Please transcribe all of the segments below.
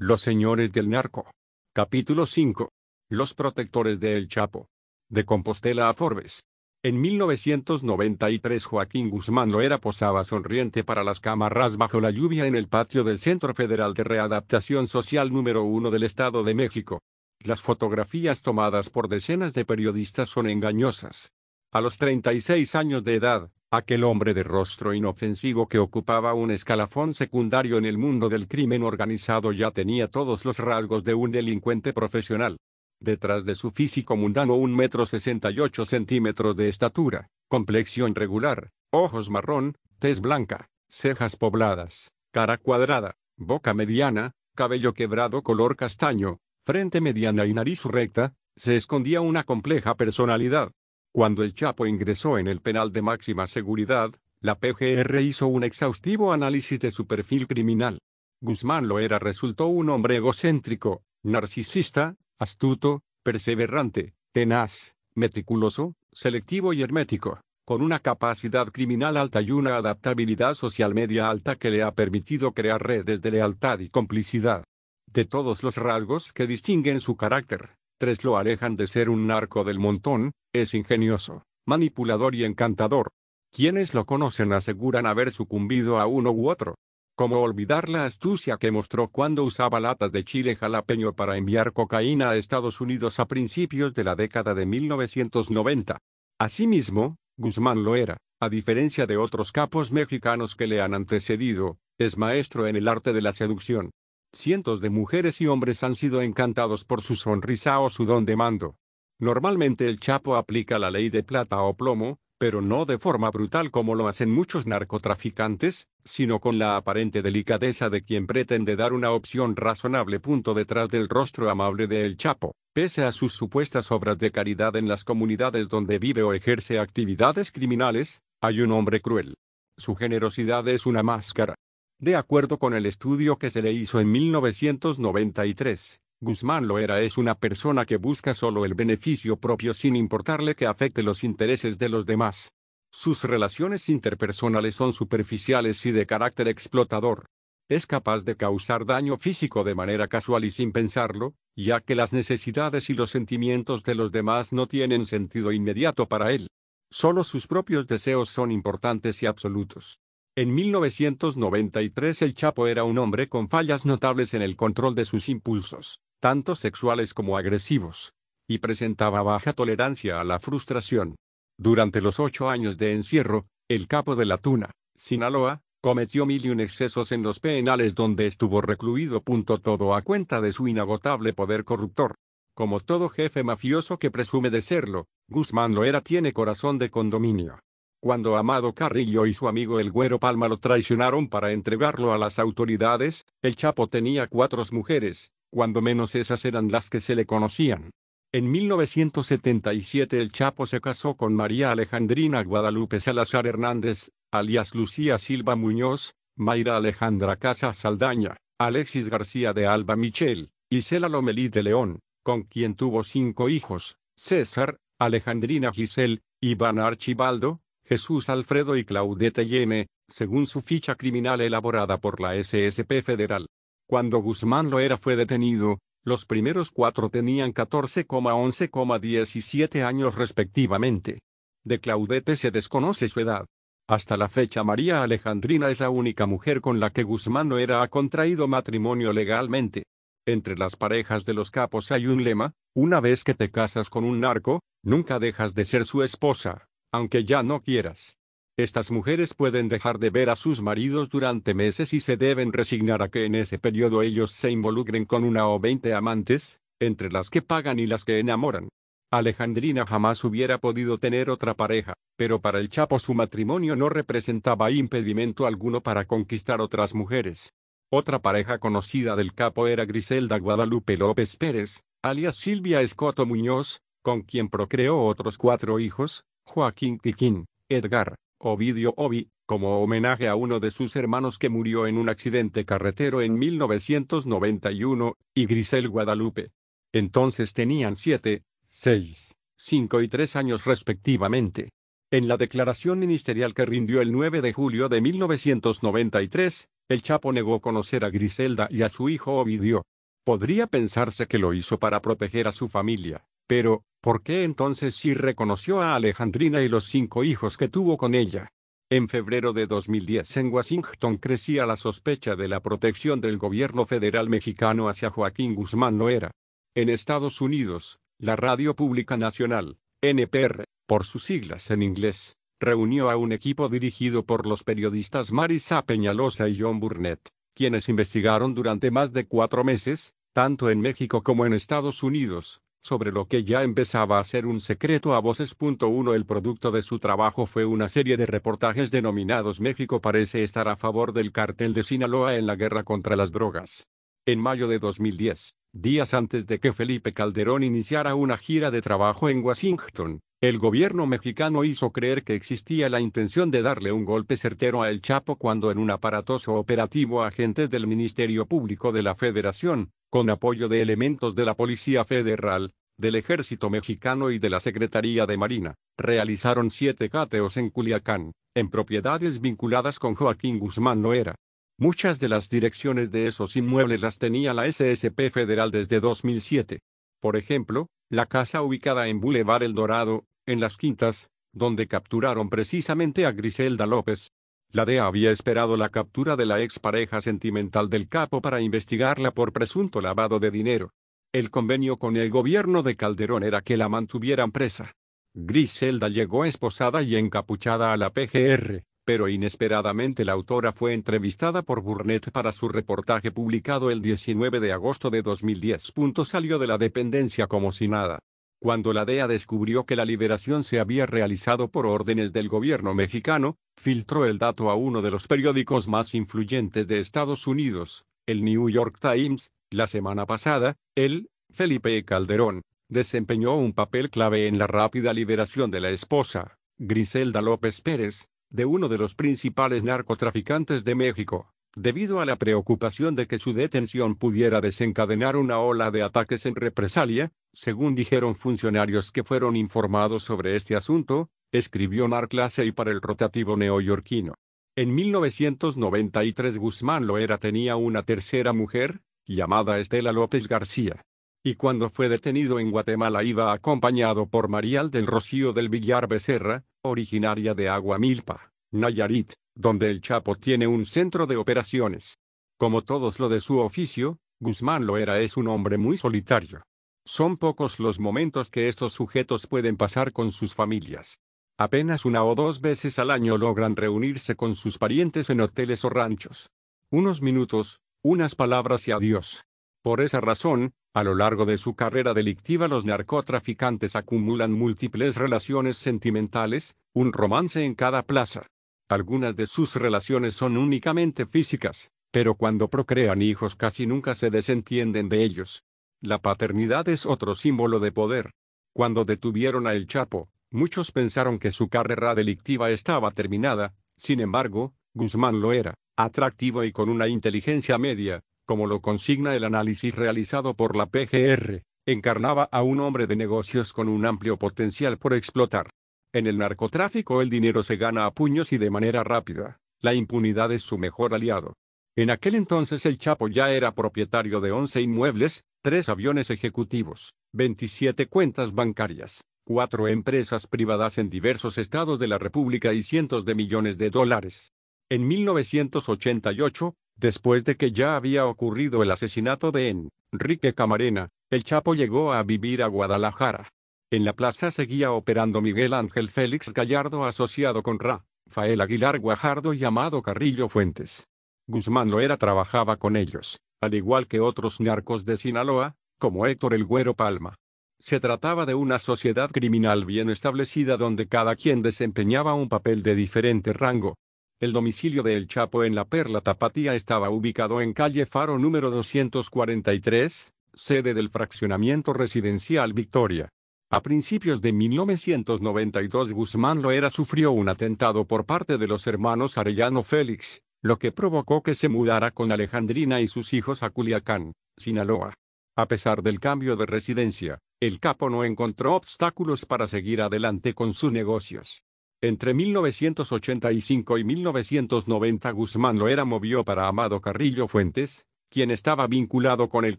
Los señores del narco. Capítulo 5. Los protectores de El Chapo. De Compostela a Forbes. En 1993 Joaquín Guzmán Loera posaba sonriente para las cámaras bajo la lluvia en el patio del Centro Federal de Readaptación Social número 1 del Estado de México. Las fotografías tomadas por decenas de periodistas son engañosas. A los 36 años de edad, Aquel hombre de rostro inofensivo que ocupaba un escalafón secundario en el mundo del crimen organizado ya tenía todos los rasgos de un delincuente profesional. Detrás de su físico mundano un metro sesenta y ocho centímetros de estatura, complexión regular, ojos marrón, tez blanca, cejas pobladas, cara cuadrada, boca mediana, cabello quebrado color castaño, frente mediana y nariz recta, se escondía una compleja personalidad. Cuando el Chapo ingresó en el penal de máxima seguridad, la PGR hizo un exhaustivo análisis de su perfil criminal. Guzmán Loera resultó un hombre egocéntrico, narcisista, astuto, perseverante, tenaz, meticuloso, selectivo y hermético, con una capacidad criminal alta y una adaptabilidad social media alta que le ha permitido crear redes de lealtad y complicidad. De todos los rasgos que distinguen su carácter, Tres lo alejan de ser un narco del montón, es ingenioso, manipulador y encantador. Quienes lo conocen aseguran haber sucumbido a uno u otro. Como olvidar la astucia que mostró cuando usaba latas de chile jalapeño para enviar cocaína a Estados Unidos a principios de la década de 1990. Asimismo, Guzmán lo era, a diferencia de otros capos mexicanos que le han antecedido, es maestro en el arte de la seducción. Cientos de mujeres y hombres han sido encantados por su sonrisa o su don de mando. Normalmente el Chapo aplica la ley de plata o plomo, pero no de forma brutal como lo hacen muchos narcotraficantes, sino con la aparente delicadeza de quien pretende dar una opción razonable. Punto detrás del rostro amable de El Chapo, pese a sus supuestas obras de caridad en las comunidades donde vive o ejerce actividades criminales, hay un hombre cruel. Su generosidad es una máscara. De acuerdo con el estudio que se le hizo en 1993, Guzmán Loera es una persona que busca solo el beneficio propio sin importarle que afecte los intereses de los demás. Sus relaciones interpersonales son superficiales y de carácter explotador. Es capaz de causar daño físico de manera casual y sin pensarlo, ya que las necesidades y los sentimientos de los demás no tienen sentido inmediato para él. Solo sus propios deseos son importantes y absolutos. En 1993 el Chapo era un hombre con fallas notables en el control de sus impulsos, tanto sexuales como agresivos, y presentaba baja tolerancia a la frustración. Durante los ocho años de encierro, el capo de la Tuna, Sinaloa, cometió mil y un excesos en los penales donde estuvo recluido. Punto Todo a cuenta de su inagotable poder corruptor. Como todo jefe mafioso que presume de serlo, Guzmán Loera tiene corazón de condominio. Cuando Amado Carrillo y su amigo el Güero Palma lo traicionaron para entregarlo a las autoridades, el Chapo tenía cuatro mujeres, cuando menos esas eran las que se le conocían. En 1977 el Chapo se casó con María Alejandrina Guadalupe Salazar Hernández, alias Lucía Silva Muñoz, Mayra Alejandra Casa Saldaña, Alexis García de Alba Michel, y Cela Lomelí de León, con quien tuvo cinco hijos, César, Alejandrina Giselle, Iván Archibaldo, Jesús Alfredo y Claudette Yeme, según su ficha criminal elaborada por la SSP Federal. Cuando Guzmán Loera fue detenido, los primeros cuatro tenían 14,11,17 años respectivamente. De Claudete se desconoce su edad. Hasta la fecha María Alejandrina es la única mujer con la que Guzmán Loera ha contraído matrimonio legalmente. Entre las parejas de los capos hay un lema, una vez que te casas con un narco, nunca dejas de ser su esposa aunque ya no quieras. Estas mujeres pueden dejar de ver a sus maridos durante meses y se deben resignar a que en ese periodo ellos se involucren con una o veinte amantes, entre las que pagan y las que enamoran. Alejandrina jamás hubiera podido tener otra pareja, pero para el Chapo su matrimonio no representaba impedimento alguno para conquistar otras mujeres. Otra pareja conocida del capo era Griselda Guadalupe López Pérez, alias Silvia Escoto Muñoz, con quien procreó otros cuatro hijos, Joaquín Quiquín, Edgar, Ovidio Obi, como homenaje a uno de sus hermanos que murió en un accidente carretero en 1991, y Grisel Guadalupe. Entonces tenían siete, seis, cinco y tres años respectivamente. En la declaración ministerial que rindió el 9 de julio de 1993, el Chapo negó conocer a Griselda y a su hijo Ovidio. Podría pensarse que lo hizo para proteger a su familia, pero, ¿Por qué entonces sí reconoció a Alejandrina y los cinco hijos que tuvo con ella? En febrero de 2010 en Washington crecía la sospecha de la protección del gobierno federal mexicano hacia Joaquín Guzmán Loera. En Estados Unidos, la Radio Pública Nacional, NPR, por sus siglas en inglés, reunió a un equipo dirigido por los periodistas Marisa Peñalosa y John Burnett, quienes investigaron durante más de cuatro meses, tanto en México como en Estados Unidos, sobre lo que ya empezaba a ser un secreto a voces. Uno, el producto de su trabajo fue una serie de reportajes denominados México parece estar a favor del cartel de Sinaloa en la guerra contra las drogas. En mayo de 2010, días antes de que Felipe Calderón iniciara una gira de trabajo en Washington, el gobierno mexicano hizo creer que existía la intención de darle un golpe certero a El Chapo cuando en un aparatoso operativo agentes del Ministerio Público de la Federación, con apoyo de elementos de la Policía Federal, del Ejército Mexicano y de la Secretaría de Marina, realizaron siete cateos en Culiacán, en propiedades vinculadas con Joaquín Guzmán Loera. Muchas de las direcciones de esos inmuebles las tenía la SSP Federal desde 2007. Por ejemplo, la casa ubicada en Boulevard El Dorado, en Las Quintas, donde capturaron precisamente a Griselda López, la DEA había esperado la captura de la expareja sentimental del capo para investigarla por presunto lavado de dinero. El convenio con el gobierno de Calderón era que la mantuvieran presa. Griselda llegó esposada y encapuchada a la PGR, pero inesperadamente la autora fue entrevistada por Burnett para su reportaje publicado el 19 de agosto de 2010. salió de la dependencia como si nada. Cuando la DEA descubrió que la liberación se había realizado por órdenes del gobierno mexicano, filtró el dato a uno de los periódicos más influyentes de Estados Unidos, el New York Times, la semana pasada, el Felipe Calderón desempeñó un papel clave en la rápida liberación de la esposa, Griselda López Pérez, de uno de los principales narcotraficantes de México. Debido a la preocupación de que su detención pudiera desencadenar una ola de ataques en represalia, según dijeron funcionarios que fueron informados sobre este asunto, escribió Mark y para el rotativo neoyorquino. En 1993 Guzmán Loera tenía una tercera mujer, llamada Estela López García. Y cuando fue detenido en Guatemala iba acompañado por Marial del Rocío del Villar Becerra, originaria de Aguamilpa. Nayarit, donde el Chapo tiene un centro de operaciones. Como todos lo de su oficio, Guzmán Loera es un hombre muy solitario. Son pocos los momentos que estos sujetos pueden pasar con sus familias. Apenas una o dos veces al año logran reunirse con sus parientes en hoteles o ranchos. Unos minutos, unas palabras y adiós. Por esa razón, a lo largo de su carrera delictiva los narcotraficantes acumulan múltiples relaciones sentimentales, un romance en cada plaza. Algunas de sus relaciones son únicamente físicas, pero cuando procrean hijos casi nunca se desentienden de ellos. La paternidad es otro símbolo de poder. Cuando detuvieron a El Chapo, muchos pensaron que su carrera delictiva estaba terminada, sin embargo, Guzmán lo era, atractivo y con una inteligencia media, como lo consigna el análisis realizado por la PGR, encarnaba a un hombre de negocios con un amplio potencial por explotar. En el narcotráfico el dinero se gana a puños y de manera rápida. La impunidad es su mejor aliado. En aquel entonces el Chapo ya era propietario de 11 inmuebles, 3 aviones ejecutivos, 27 cuentas bancarias, 4 empresas privadas en diversos estados de la República y cientos de millones de dólares. En 1988, después de que ya había ocurrido el asesinato de Enrique Camarena, el Chapo llegó a vivir a Guadalajara. En la plaza seguía operando Miguel Ángel Félix Gallardo asociado con Ra, Fael Aguilar Guajardo y Amado Carrillo Fuentes. Guzmán Loera trabajaba con ellos, al igual que otros narcos de Sinaloa, como Héctor el Güero Palma. Se trataba de una sociedad criminal bien establecida donde cada quien desempeñaba un papel de diferente rango. El domicilio de El Chapo en la Perla Tapatía estaba ubicado en calle Faro número 243, sede del fraccionamiento residencial Victoria. A principios de 1992 Guzmán Loera sufrió un atentado por parte de los hermanos Arellano Félix, lo que provocó que se mudara con Alejandrina y sus hijos a Culiacán, Sinaloa. A pesar del cambio de residencia, el capo no encontró obstáculos para seguir adelante con sus negocios. Entre 1985 y 1990 Guzmán Loera movió para Amado Carrillo Fuentes, quien estaba vinculado con el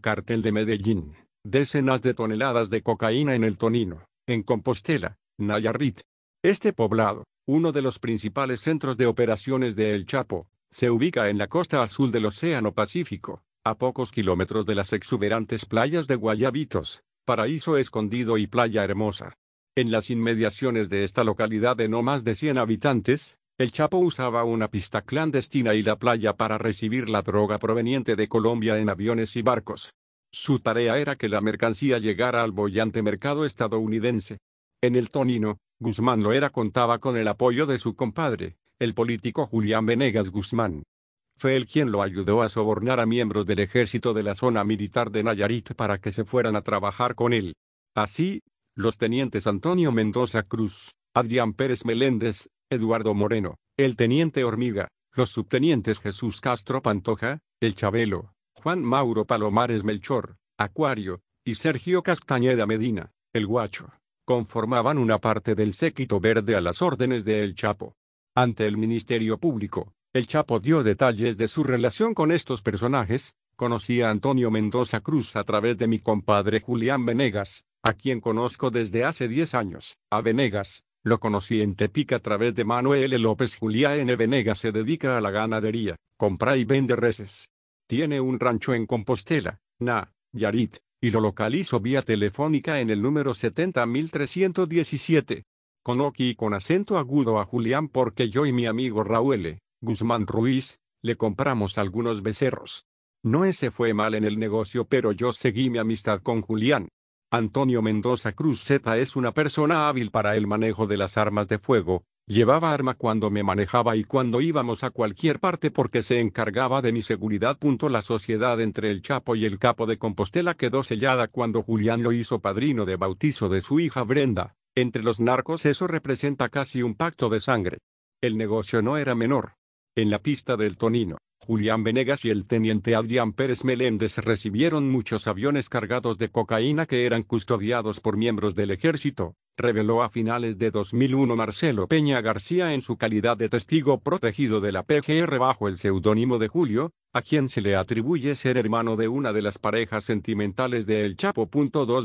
cártel de Medellín. Decenas de toneladas de cocaína en el Tonino, en Compostela, Nayarit. Este poblado, uno de los principales centros de operaciones de El Chapo, se ubica en la costa azul del Océano Pacífico, a pocos kilómetros de las exuberantes playas de Guayabitos, Paraíso Escondido y Playa Hermosa. En las inmediaciones de esta localidad de no más de 100 habitantes, el Chapo usaba una pista clandestina y la playa para recibir la droga proveniente de Colombia en aviones y barcos. Su tarea era que la mercancía llegara al bollante mercado estadounidense. En el Tonino, Guzmán Loera contaba con el apoyo de su compadre, el político Julián Venegas Guzmán. Fue él quien lo ayudó a sobornar a miembros del ejército de la zona militar de Nayarit para que se fueran a trabajar con él. Así, los tenientes Antonio Mendoza Cruz, Adrián Pérez Meléndez, Eduardo Moreno, el teniente Hormiga, los subtenientes Jesús Castro Pantoja, el Chabelo, Juan Mauro Palomares Melchor, Acuario, y Sergio Castañeda Medina, el Guacho, conformaban una parte del séquito verde a las órdenes de El Chapo. Ante el Ministerio Público, El Chapo dio detalles de su relación con estos personajes, conocí a Antonio Mendoza Cruz a través de mi compadre Julián Venegas, a quien conozco desde hace 10 años. A Venegas, lo conocí en Tepic a través de Manuel López Julián N. Venegas se dedica a la ganadería, compra y vende reses. Tiene un rancho en Compostela, Na, Yarit, y lo localizo vía telefónica en el número 70317. Conocí con acento agudo a Julián porque yo y mi amigo Raúl, e. Guzmán Ruiz, le compramos algunos becerros. No ese fue mal en el negocio, pero yo seguí mi amistad con Julián. Antonio Mendoza Cruz Z es una persona hábil para el manejo de las armas de fuego, Llevaba arma cuando me manejaba y cuando íbamos a cualquier parte porque se encargaba de mi seguridad. La sociedad entre el Chapo y el Capo de Compostela quedó sellada cuando Julián lo hizo padrino de bautizo de su hija Brenda. Entre los narcos eso representa casi un pacto de sangre. El negocio no era menor. En la pista del Tonino, Julián Venegas y el teniente Adrián Pérez Meléndez recibieron muchos aviones cargados de cocaína que eran custodiados por miembros del ejército, reveló a finales de 2001 Marcelo Peña García en su calidad de testigo protegido de la PGR bajo el seudónimo de Julio, a quien se le atribuye ser hermano de una de las parejas sentimentales de El Chapo.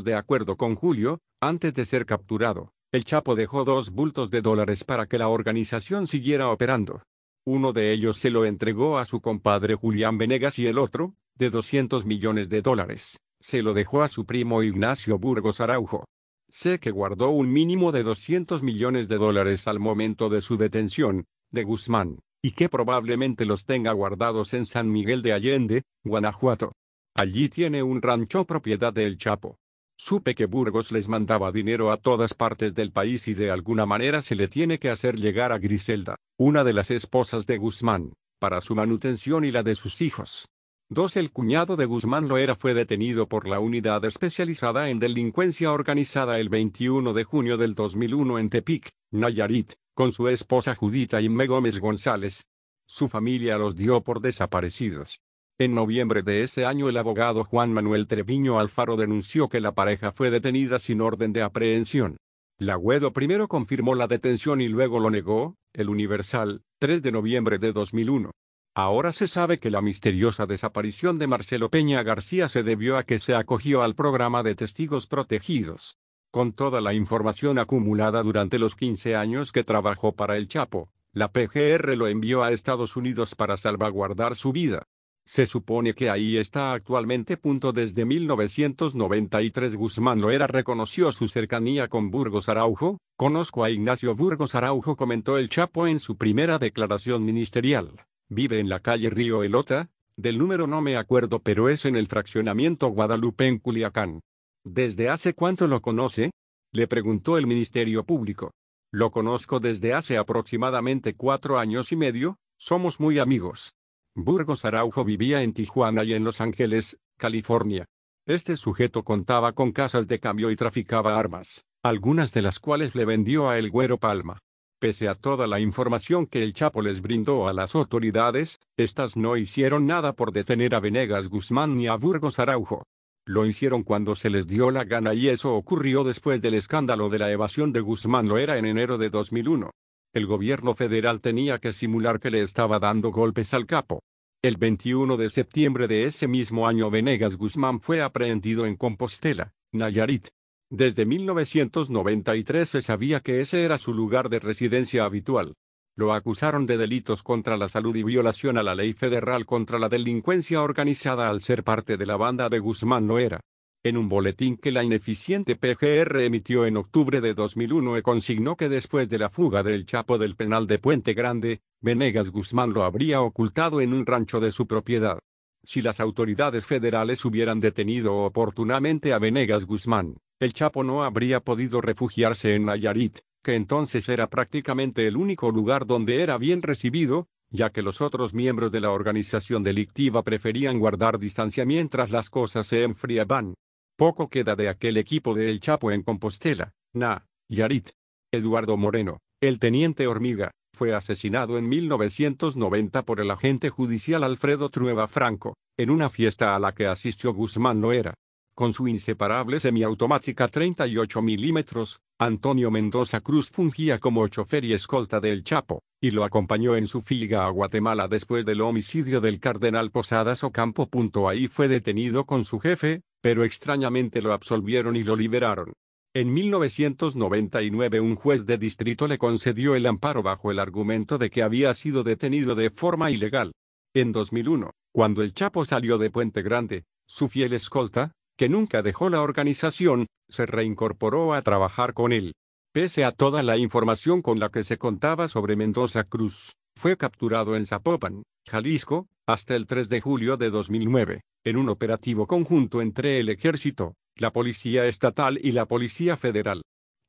de acuerdo con Julio, antes de ser capturado, El Chapo dejó dos bultos de dólares para que la organización siguiera operando. Uno de ellos se lo entregó a su compadre Julián Venegas y el otro, de 200 millones de dólares, se lo dejó a su primo Ignacio Burgos Araujo. Sé que guardó un mínimo de 200 millones de dólares al momento de su detención, de Guzmán, y que probablemente los tenga guardados en San Miguel de Allende, Guanajuato. Allí tiene un rancho propiedad del Chapo. Supe que Burgos les mandaba dinero a todas partes del país y de alguna manera se le tiene que hacer llegar a Griselda, una de las esposas de Guzmán, para su manutención y la de sus hijos. 2. El cuñado de Guzmán Loera fue detenido por la unidad especializada en delincuencia organizada el 21 de junio del 2001 en Tepic, Nayarit, con su esposa Judita Inme Gómez González. Su familia los dio por desaparecidos. En noviembre de ese año el abogado Juan Manuel Treviño Alfaro denunció que la pareja fue detenida sin orden de aprehensión. La Guedo primero confirmó la detención y luego lo negó, el Universal, 3 de noviembre de 2001. Ahora se sabe que la misteriosa desaparición de Marcelo Peña García se debió a que se acogió al programa de testigos protegidos. Con toda la información acumulada durante los 15 años que trabajó para el Chapo, la PGR lo envió a Estados Unidos para salvaguardar su vida. Se supone que ahí está actualmente. Desde 1993 Guzmán Loera reconoció su cercanía con Burgos Araujo. Conozco a Ignacio Burgos Araujo, comentó el Chapo en su primera declaración ministerial. Vive en la calle Río Elota, del número no me acuerdo, pero es en el fraccionamiento Guadalupe en Culiacán. ¿Desde hace cuánto lo conoce? le preguntó el Ministerio Público. Lo conozco desde hace aproximadamente cuatro años y medio, somos muy amigos. Burgos Araujo vivía en Tijuana y en Los Ángeles, California. Este sujeto contaba con casas de cambio y traficaba armas, algunas de las cuales le vendió a El Güero Palma. Pese a toda la información que el Chapo les brindó a las autoridades, estas no hicieron nada por detener a Venegas Guzmán ni a Burgos Araujo. Lo hicieron cuando se les dio la gana y eso ocurrió después del escándalo de la evasión de Guzmán lo era en enero de 2001 el gobierno federal tenía que simular que le estaba dando golpes al capo. El 21 de septiembre de ese mismo año Venegas Guzmán fue aprehendido en Compostela, Nayarit. Desde 1993 se sabía que ese era su lugar de residencia habitual. Lo acusaron de delitos contra la salud y violación a la ley federal contra la delincuencia organizada al ser parte de la banda de Guzmán no era. En un boletín que la ineficiente PGR emitió en octubre de 2001 consignó que después de la fuga del Chapo del penal de Puente Grande, Venegas Guzmán lo habría ocultado en un rancho de su propiedad. Si las autoridades federales hubieran detenido oportunamente a Venegas Guzmán, el Chapo no habría podido refugiarse en Nayarit, que entonces era prácticamente el único lugar donde era bien recibido, ya que los otros miembros de la organización delictiva preferían guardar distancia mientras las cosas se enfriaban. Poco queda de aquel equipo de El Chapo en Compostela, Na, Yarit. Eduardo Moreno, el teniente hormiga, fue asesinado en 1990 por el agente judicial Alfredo Trueba Franco, en una fiesta a la que asistió Guzmán Loera. Con su inseparable semiautomática 38 milímetros, Antonio Mendoza Cruz fungía como chofer y escolta del Chapo, y lo acompañó en su filga a Guatemala después del homicidio del cardenal Posadas Ocampo. Ahí fue detenido con su jefe, pero extrañamente lo absolvieron y lo liberaron. En 1999 un juez de distrito le concedió el amparo bajo el argumento de que había sido detenido de forma ilegal. En 2001, cuando el Chapo salió de Puente Grande, su fiel escolta, que nunca dejó la organización, se reincorporó a trabajar con él. Pese a toda la información con la que se contaba sobre Mendoza Cruz, fue capturado en Zapopan, Jalisco, hasta el 3 de julio de 2009, en un operativo conjunto entre el ejército, la policía estatal y la policía federal.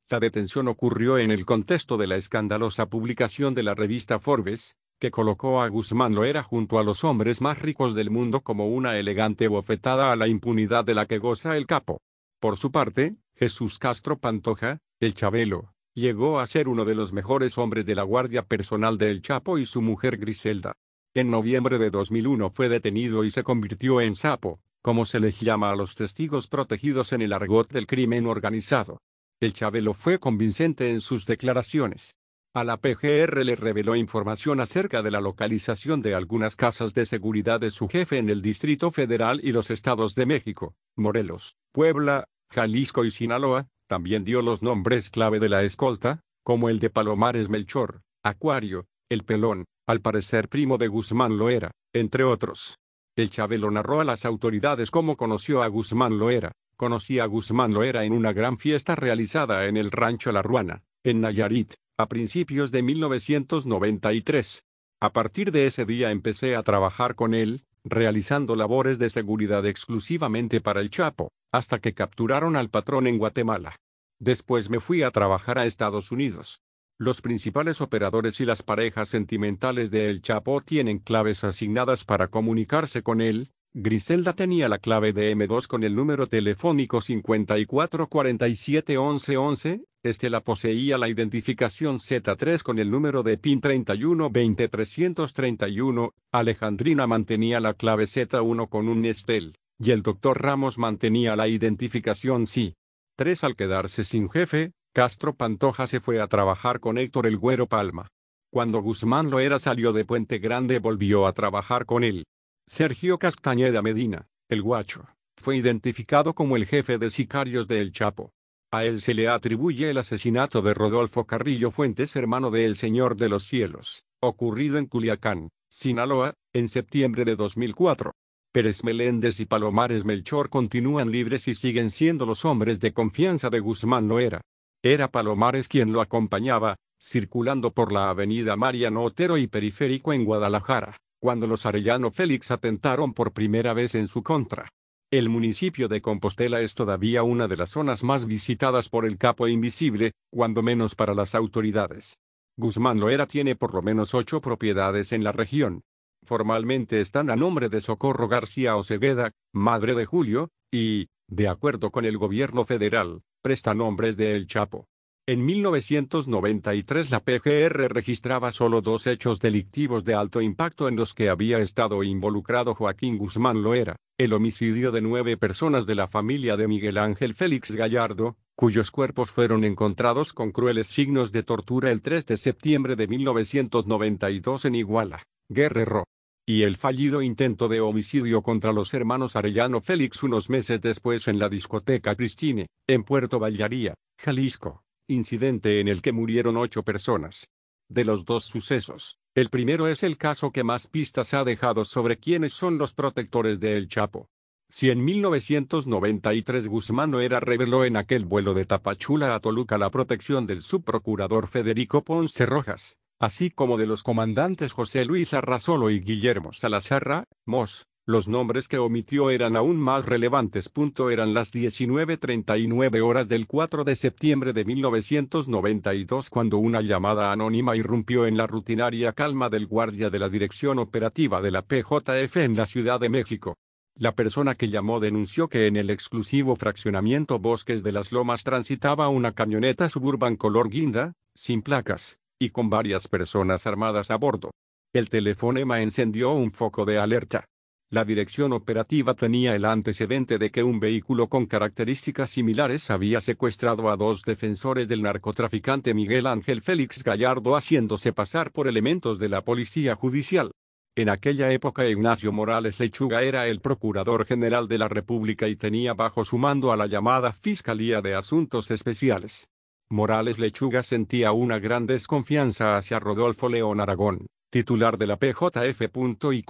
La detención ocurrió en el contexto de la escandalosa publicación de la revista Forbes, que colocó a Guzmán Loera junto a los hombres más ricos del mundo como una elegante bofetada a la impunidad de la que goza el capo. Por su parte, Jesús Castro Pantoja, el Chabelo, llegó a ser uno de los mejores hombres de la guardia personal del Chapo y su mujer Griselda en noviembre de 2001 fue detenido y se convirtió en sapo, como se les llama a los testigos protegidos en el argot del crimen organizado. El Chabelo fue convincente en sus declaraciones. A la PGR le reveló información acerca de la localización de algunas casas de seguridad de su jefe en el Distrito Federal y los estados de México, Morelos, Puebla, Jalisco y Sinaloa. También dio los nombres clave de la escolta, como el de Palomares Melchor, Acuario, El Pelón, al parecer primo de Guzmán Loera, entre otros. El Chabelo narró a las autoridades cómo conoció a Guzmán Loera. Conocí a Guzmán Loera en una gran fiesta realizada en el rancho La Ruana, en Nayarit, a principios de 1993. A partir de ese día empecé a trabajar con él, realizando labores de seguridad exclusivamente para el Chapo, hasta que capturaron al patrón en Guatemala. Después me fui a trabajar a Estados Unidos, los principales operadores y las parejas sentimentales de El Chapo tienen claves asignadas para comunicarse con él. Griselda tenía la clave de M2 con el número telefónico 54471111, Estela poseía la identificación Z3 con el número de PIN 3120331, Alejandrina mantenía la clave Z1 con un Estel. y el doctor Ramos mantenía la identificación C. 3 Al quedarse sin jefe, Castro Pantoja se fue a trabajar con Héctor El Güero Palma. Cuando Guzmán Loera salió de Puente Grande volvió a trabajar con él. Sergio Castañeda Medina, el guacho, fue identificado como el jefe de sicarios de El Chapo. A él se le atribuye el asesinato de Rodolfo Carrillo Fuentes, hermano de El Señor de los Cielos, ocurrido en Culiacán, Sinaloa, en septiembre de 2004. Pérez Meléndez y Palomares Melchor continúan libres y siguen siendo los hombres de confianza de Guzmán Loera. Era Palomares quien lo acompañaba, circulando por la avenida Mariano Otero y Periférico en Guadalajara, cuando los Arellano Félix atentaron por primera vez en su contra. El municipio de Compostela es todavía una de las zonas más visitadas por el capo invisible, cuando menos para las autoridades. Guzmán Loera tiene por lo menos ocho propiedades en la región. Formalmente están a nombre de Socorro García Osegueda, madre de Julio, y, de acuerdo con el gobierno federal, están nombres de El Chapo. En 1993 la PGR registraba solo dos hechos delictivos de alto impacto en los que había estado involucrado Joaquín Guzmán Loera, el homicidio de nueve personas de la familia de Miguel Ángel Félix Gallardo, cuyos cuerpos fueron encontrados con crueles signos de tortura el 3 de septiembre de 1992 en Iguala, Guerrero, y el fallido intento de homicidio contra los hermanos Arellano Félix unos meses después en la discoteca Cristine, en Puerto Vallaría, Jalisco, incidente en el que murieron ocho personas. De los dos sucesos, el primero es el caso que más pistas ha dejado sobre quiénes son los protectores de El Chapo. Si en 1993 Guzmán era reveló en aquel vuelo de Tapachula a Toluca la protección del subprocurador Federico Ponce Rojas, así como de los comandantes José Luis Arrazolo y Guillermo Salazarra, Mos. Los nombres que omitió eran aún más relevantes. eran las 19.39 horas del 4 de septiembre de 1992 cuando una llamada anónima irrumpió en la rutinaria calma del guardia de la dirección operativa de la PJF en la Ciudad de México. La persona que llamó denunció que en el exclusivo fraccionamiento Bosques de las Lomas transitaba una camioneta suburban color guinda, sin placas, y con varias personas armadas a bordo. El telefonema encendió un foco de alerta. La dirección operativa tenía el antecedente de que un vehículo con características similares había secuestrado a dos defensores del narcotraficante Miguel Ángel Félix Gallardo haciéndose pasar por elementos de la policía judicial. En aquella época Ignacio Morales Lechuga era el Procurador General de la República y tenía bajo su mando a la llamada Fiscalía de Asuntos Especiales. Morales Lechuga sentía una gran desconfianza hacia Rodolfo León Aragón, titular de la PJF. Y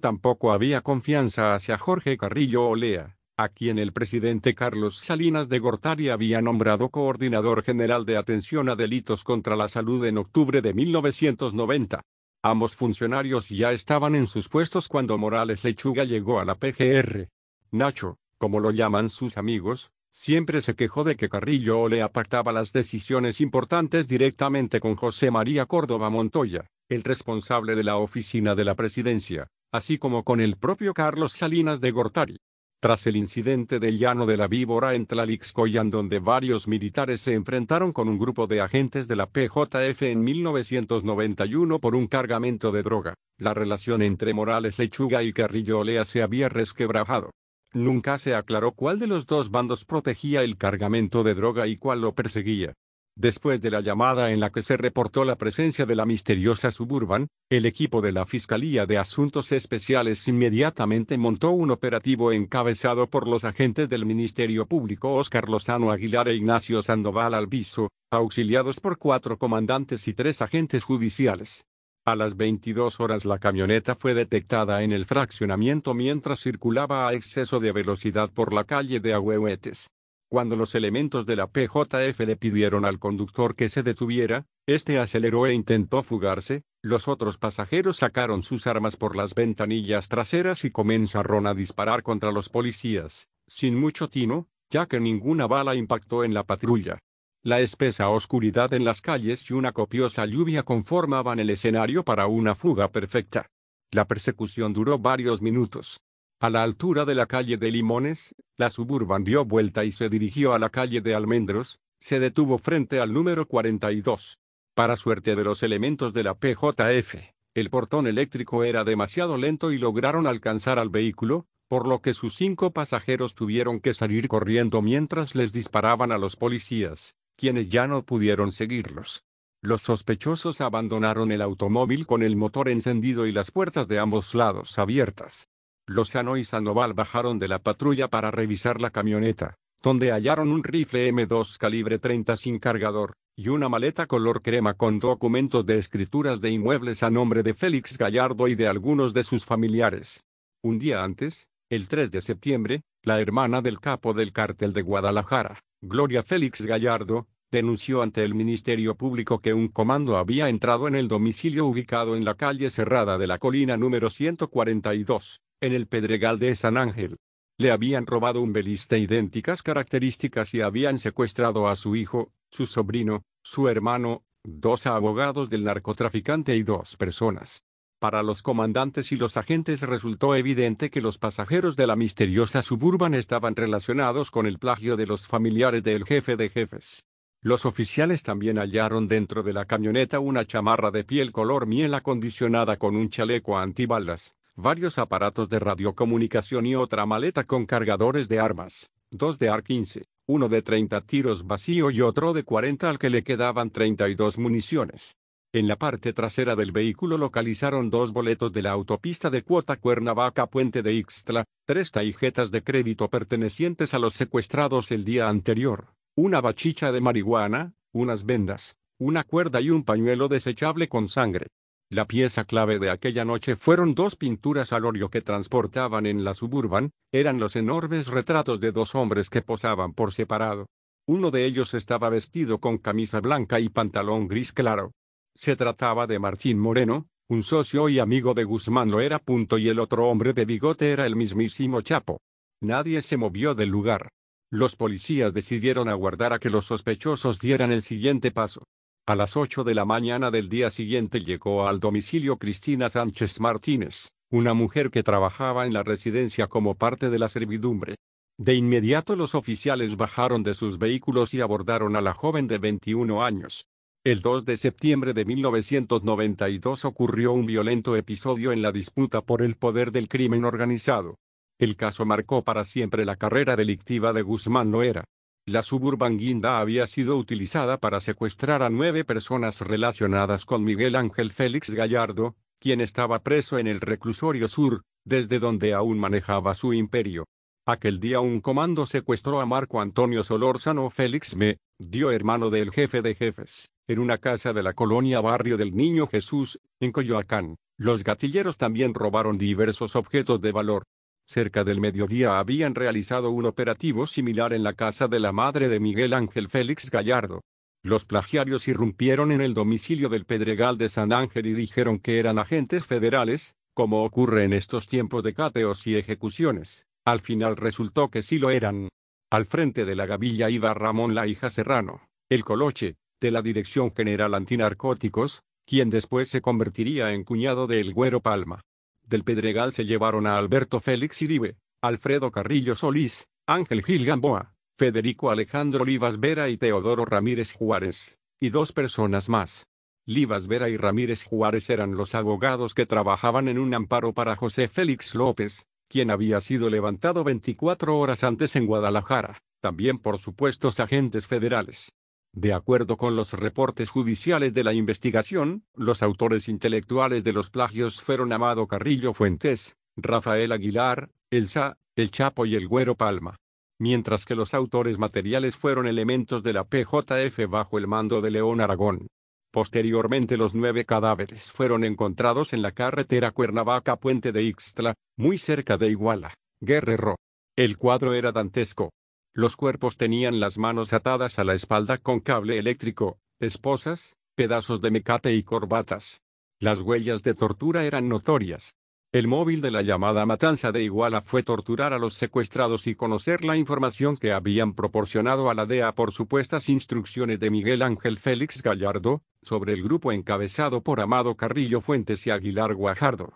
tampoco había confianza hacia Jorge Carrillo Olea, a quien el presidente Carlos Salinas de Gortari había nombrado coordinador general de atención a delitos contra la salud en octubre de 1990. Ambos funcionarios ya estaban en sus puestos cuando Morales Lechuga llegó a la PGR. Nacho, como lo llaman sus amigos, Siempre se quejó de que Carrillo Olea pactaba las decisiones importantes directamente con José María Córdoba Montoya, el responsable de la oficina de la presidencia, así como con el propio Carlos Salinas de Gortari. Tras el incidente del Llano de la Víbora en Tlalixcoyan donde varios militares se enfrentaron con un grupo de agentes de la PJF en 1991 por un cargamento de droga, la relación entre Morales Lechuga y Carrillo Olea se había resquebrajado. Nunca se aclaró cuál de los dos bandos protegía el cargamento de droga y cuál lo perseguía. Después de la llamada en la que se reportó la presencia de la misteriosa suburban, el equipo de la Fiscalía de Asuntos Especiales inmediatamente montó un operativo encabezado por los agentes del Ministerio Público Oscar Lozano Aguilar e Ignacio Sandoval Alviso, auxiliados por cuatro comandantes y tres agentes judiciales. A las 22 horas la camioneta fue detectada en el fraccionamiento mientras circulaba a exceso de velocidad por la calle de Agüehuetes. Cuando los elementos de la PJF le pidieron al conductor que se detuviera, este aceleró e intentó fugarse, los otros pasajeros sacaron sus armas por las ventanillas traseras y comenzaron a disparar contra los policías, sin mucho tino, ya que ninguna bala impactó en la patrulla. La espesa oscuridad en las calles y una copiosa lluvia conformaban el escenario para una fuga perfecta. La persecución duró varios minutos. A la altura de la calle de Limones, la suburban dio vuelta y se dirigió a la calle de Almendros, se detuvo frente al número 42. Para suerte de los elementos de la PJF, el portón eléctrico era demasiado lento y lograron alcanzar al vehículo, por lo que sus cinco pasajeros tuvieron que salir corriendo mientras les disparaban a los policías quienes ya no pudieron seguirlos. Los sospechosos abandonaron el automóvil con el motor encendido y las puertas de ambos lados abiertas. Lozano y Sandoval bajaron de la patrulla para revisar la camioneta, donde hallaron un rifle M2 calibre 30 sin cargador, y una maleta color crema con documentos de escrituras de inmuebles a nombre de Félix Gallardo y de algunos de sus familiares. Un día antes, el 3 de septiembre, la hermana del capo del cártel de Guadalajara, Gloria Félix Gallardo, denunció ante el Ministerio Público que un comando había entrado en el domicilio ubicado en la calle cerrada de la colina número 142, en el Pedregal de San Ángel. Le habían robado un belista idénticas características y habían secuestrado a su hijo, su sobrino, su hermano, dos abogados del narcotraficante y dos personas. Para los comandantes y los agentes resultó evidente que los pasajeros de la misteriosa suburban estaban relacionados con el plagio de los familiares del jefe de jefes. Los oficiales también hallaron dentro de la camioneta una chamarra de piel color miel acondicionada con un chaleco antibalas, varios aparatos de radiocomunicación y otra maleta con cargadores de armas, dos de AR-15, uno de 30 tiros vacío y otro de 40 al que le quedaban 32 municiones. En la parte trasera del vehículo localizaron dos boletos de la autopista de cuota Cuernavaca-Puente de Ixtla, tres tarjetas de crédito pertenecientes a los secuestrados el día anterior, una bachicha de marihuana, unas vendas, una cuerda y un pañuelo desechable con sangre. La pieza clave de aquella noche fueron dos pinturas al óleo que transportaban en la suburban, eran los enormes retratos de dos hombres que posaban por separado. Uno de ellos estaba vestido con camisa blanca y pantalón gris claro, se trataba de Martín Moreno, un socio y amigo de Guzmán lo era. Punto, y el otro hombre de bigote era el mismísimo Chapo. Nadie se movió del lugar. Los policías decidieron aguardar a que los sospechosos dieran el siguiente paso. A las 8 de la mañana del día siguiente llegó al domicilio Cristina Sánchez Martínez, una mujer que trabajaba en la residencia como parte de la servidumbre. De inmediato los oficiales bajaron de sus vehículos y abordaron a la joven de 21 años, el 2 de septiembre de 1992 ocurrió un violento episodio en la disputa por el poder del crimen organizado. El caso marcó para siempre la carrera delictiva de Guzmán Noera. La suburban guinda había sido utilizada para secuestrar a nueve personas relacionadas con Miguel Ángel Félix Gallardo, quien estaba preso en el reclusorio sur, desde donde aún manejaba su imperio. Aquel día un comando secuestró a Marco Antonio Solórzano Félix Me, dio hermano del jefe de jefes en una casa de la colonia Barrio del Niño Jesús, en Coyoacán. Los gatilleros también robaron diversos objetos de valor. Cerca del mediodía habían realizado un operativo similar en la casa de la madre de Miguel Ángel Félix Gallardo. Los plagiarios irrumpieron en el domicilio del Pedregal de San Ángel y dijeron que eran agentes federales, como ocurre en estos tiempos de cateos y ejecuciones. Al final resultó que sí lo eran. Al frente de la gavilla iba Ramón la hija Serrano, el coloche, de la Dirección General Antinarcóticos, quien después se convertiría en cuñado de El Güero Palma. Del Pedregal se llevaron a Alberto Félix Iribe, Alfredo Carrillo Solís, Ángel Gil Gamboa, Federico Alejandro Livas Vera y Teodoro Ramírez Juárez, y dos personas más. Livas Vera y Ramírez Juárez eran los abogados que trabajaban en un amparo para José Félix López, quien había sido levantado 24 horas antes en Guadalajara, también por supuestos agentes federales. De acuerdo con los reportes judiciales de la investigación, los autores intelectuales de los plagios fueron Amado Carrillo Fuentes, Rafael Aguilar, Elsa, El Chapo y El Güero Palma. Mientras que los autores materiales fueron elementos de la PJF bajo el mando de León Aragón. Posteriormente los nueve cadáveres fueron encontrados en la carretera Cuernavaca-Puente de Ixtla, muy cerca de Iguala, Guerrero. El cuadro era dantesco, los cuerpos tenían las manos atadas a la espalda con cable eléctrico, esposas, pedazos de mecate y corbatas. Las huellas de tortura eran notorias. El móvil de la llamada matanza de Iguala fue torturar a los secuestrados y conocer la información que habían proporcionado a la DEA por supuestas instrucciones de Miguel Ángel Félix Gallardo, sobre el grupo encabezado por Amado Carrillo Fuentes y Aguilar Guajardo.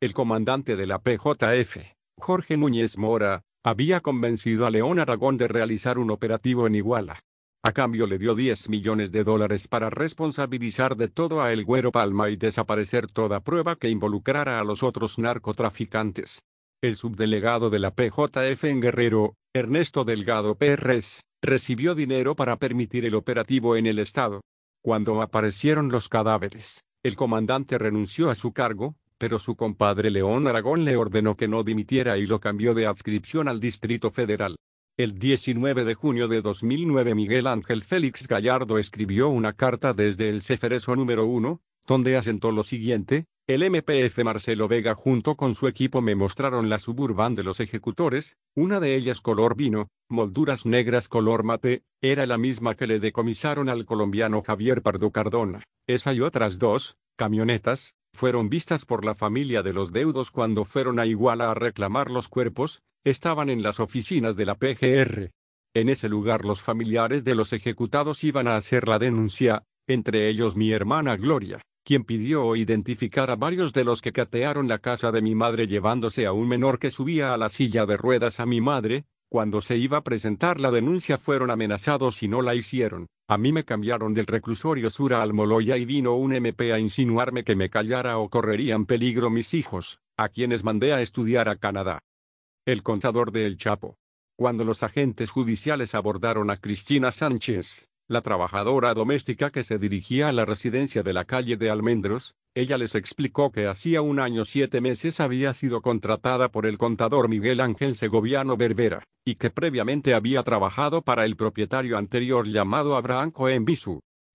El comandante de la PJF, Jorge Núñez Mora, había convencido a León Aragón de realizar un operativo en Iguala. A cambio le dio 10 millones de dólares para responsabilizar de todo a El Güero Palma y desaparecer toda prueba que involucrara a los otros narcotraficantes. El subdelegado de la PJF en Guerrero, Ernesto Delgado Pérez, recibió dinero para permitir el operativo en el estado. Cuando aparecieron los cadáveres, el comandante renunció a su cargo, pero su compadre León Aragón le ordenó que no dimitiera y lo cambió de adscripción al Distrito Federal. El 19 de junio de 2009 Miguel Ángel Félix Gallardo escribió una carta desde el Cefereso número 1, donde asentó lo siguiente, el MPF Marcelo Vega junto con su equipo me mostraron la suburban de los ejecutores, una de ellas color vino, molduras negras color mate, era la misma que le decomisaron al colombiano Javier Pardo Cardona, esa y otras dos, camionetas, fueron vistas por la familia de los deudos cuando fueron a Iguala a reclamar los cuerpos, estaban en las oficinas de la PGR. En ese lugar los familiares de los ejecutados iban a hacer la denuncia, entre ellos mi hermana Gloria, quien pidió identificar a varios de los que catearon la casa de mi madre llevándose a un menor que subía a la silla de ruedas a mi madre, cuando se iba a presentar la denuncia fueron amenazados y no la hicieron. A mí me cambiaron del reclusorio sur al moloya y vino un MP a insinuarme que me callara o correrían peligro mis hijos, a quienes mandé a estudiar a Canadá. El contador de El Chapo. Cuando los agentes judiciales abordaron a Cristina Sánchez, la trabajadora doméstica que se dirigía a la residencia de la calle de Almendros, ella les explicó que hacía un año siete meses había sido contratada por el contador Miguel Ángel Segoviano Berbera, y que previamente había trabajado para el propietario anterior llamado Abraham Cohen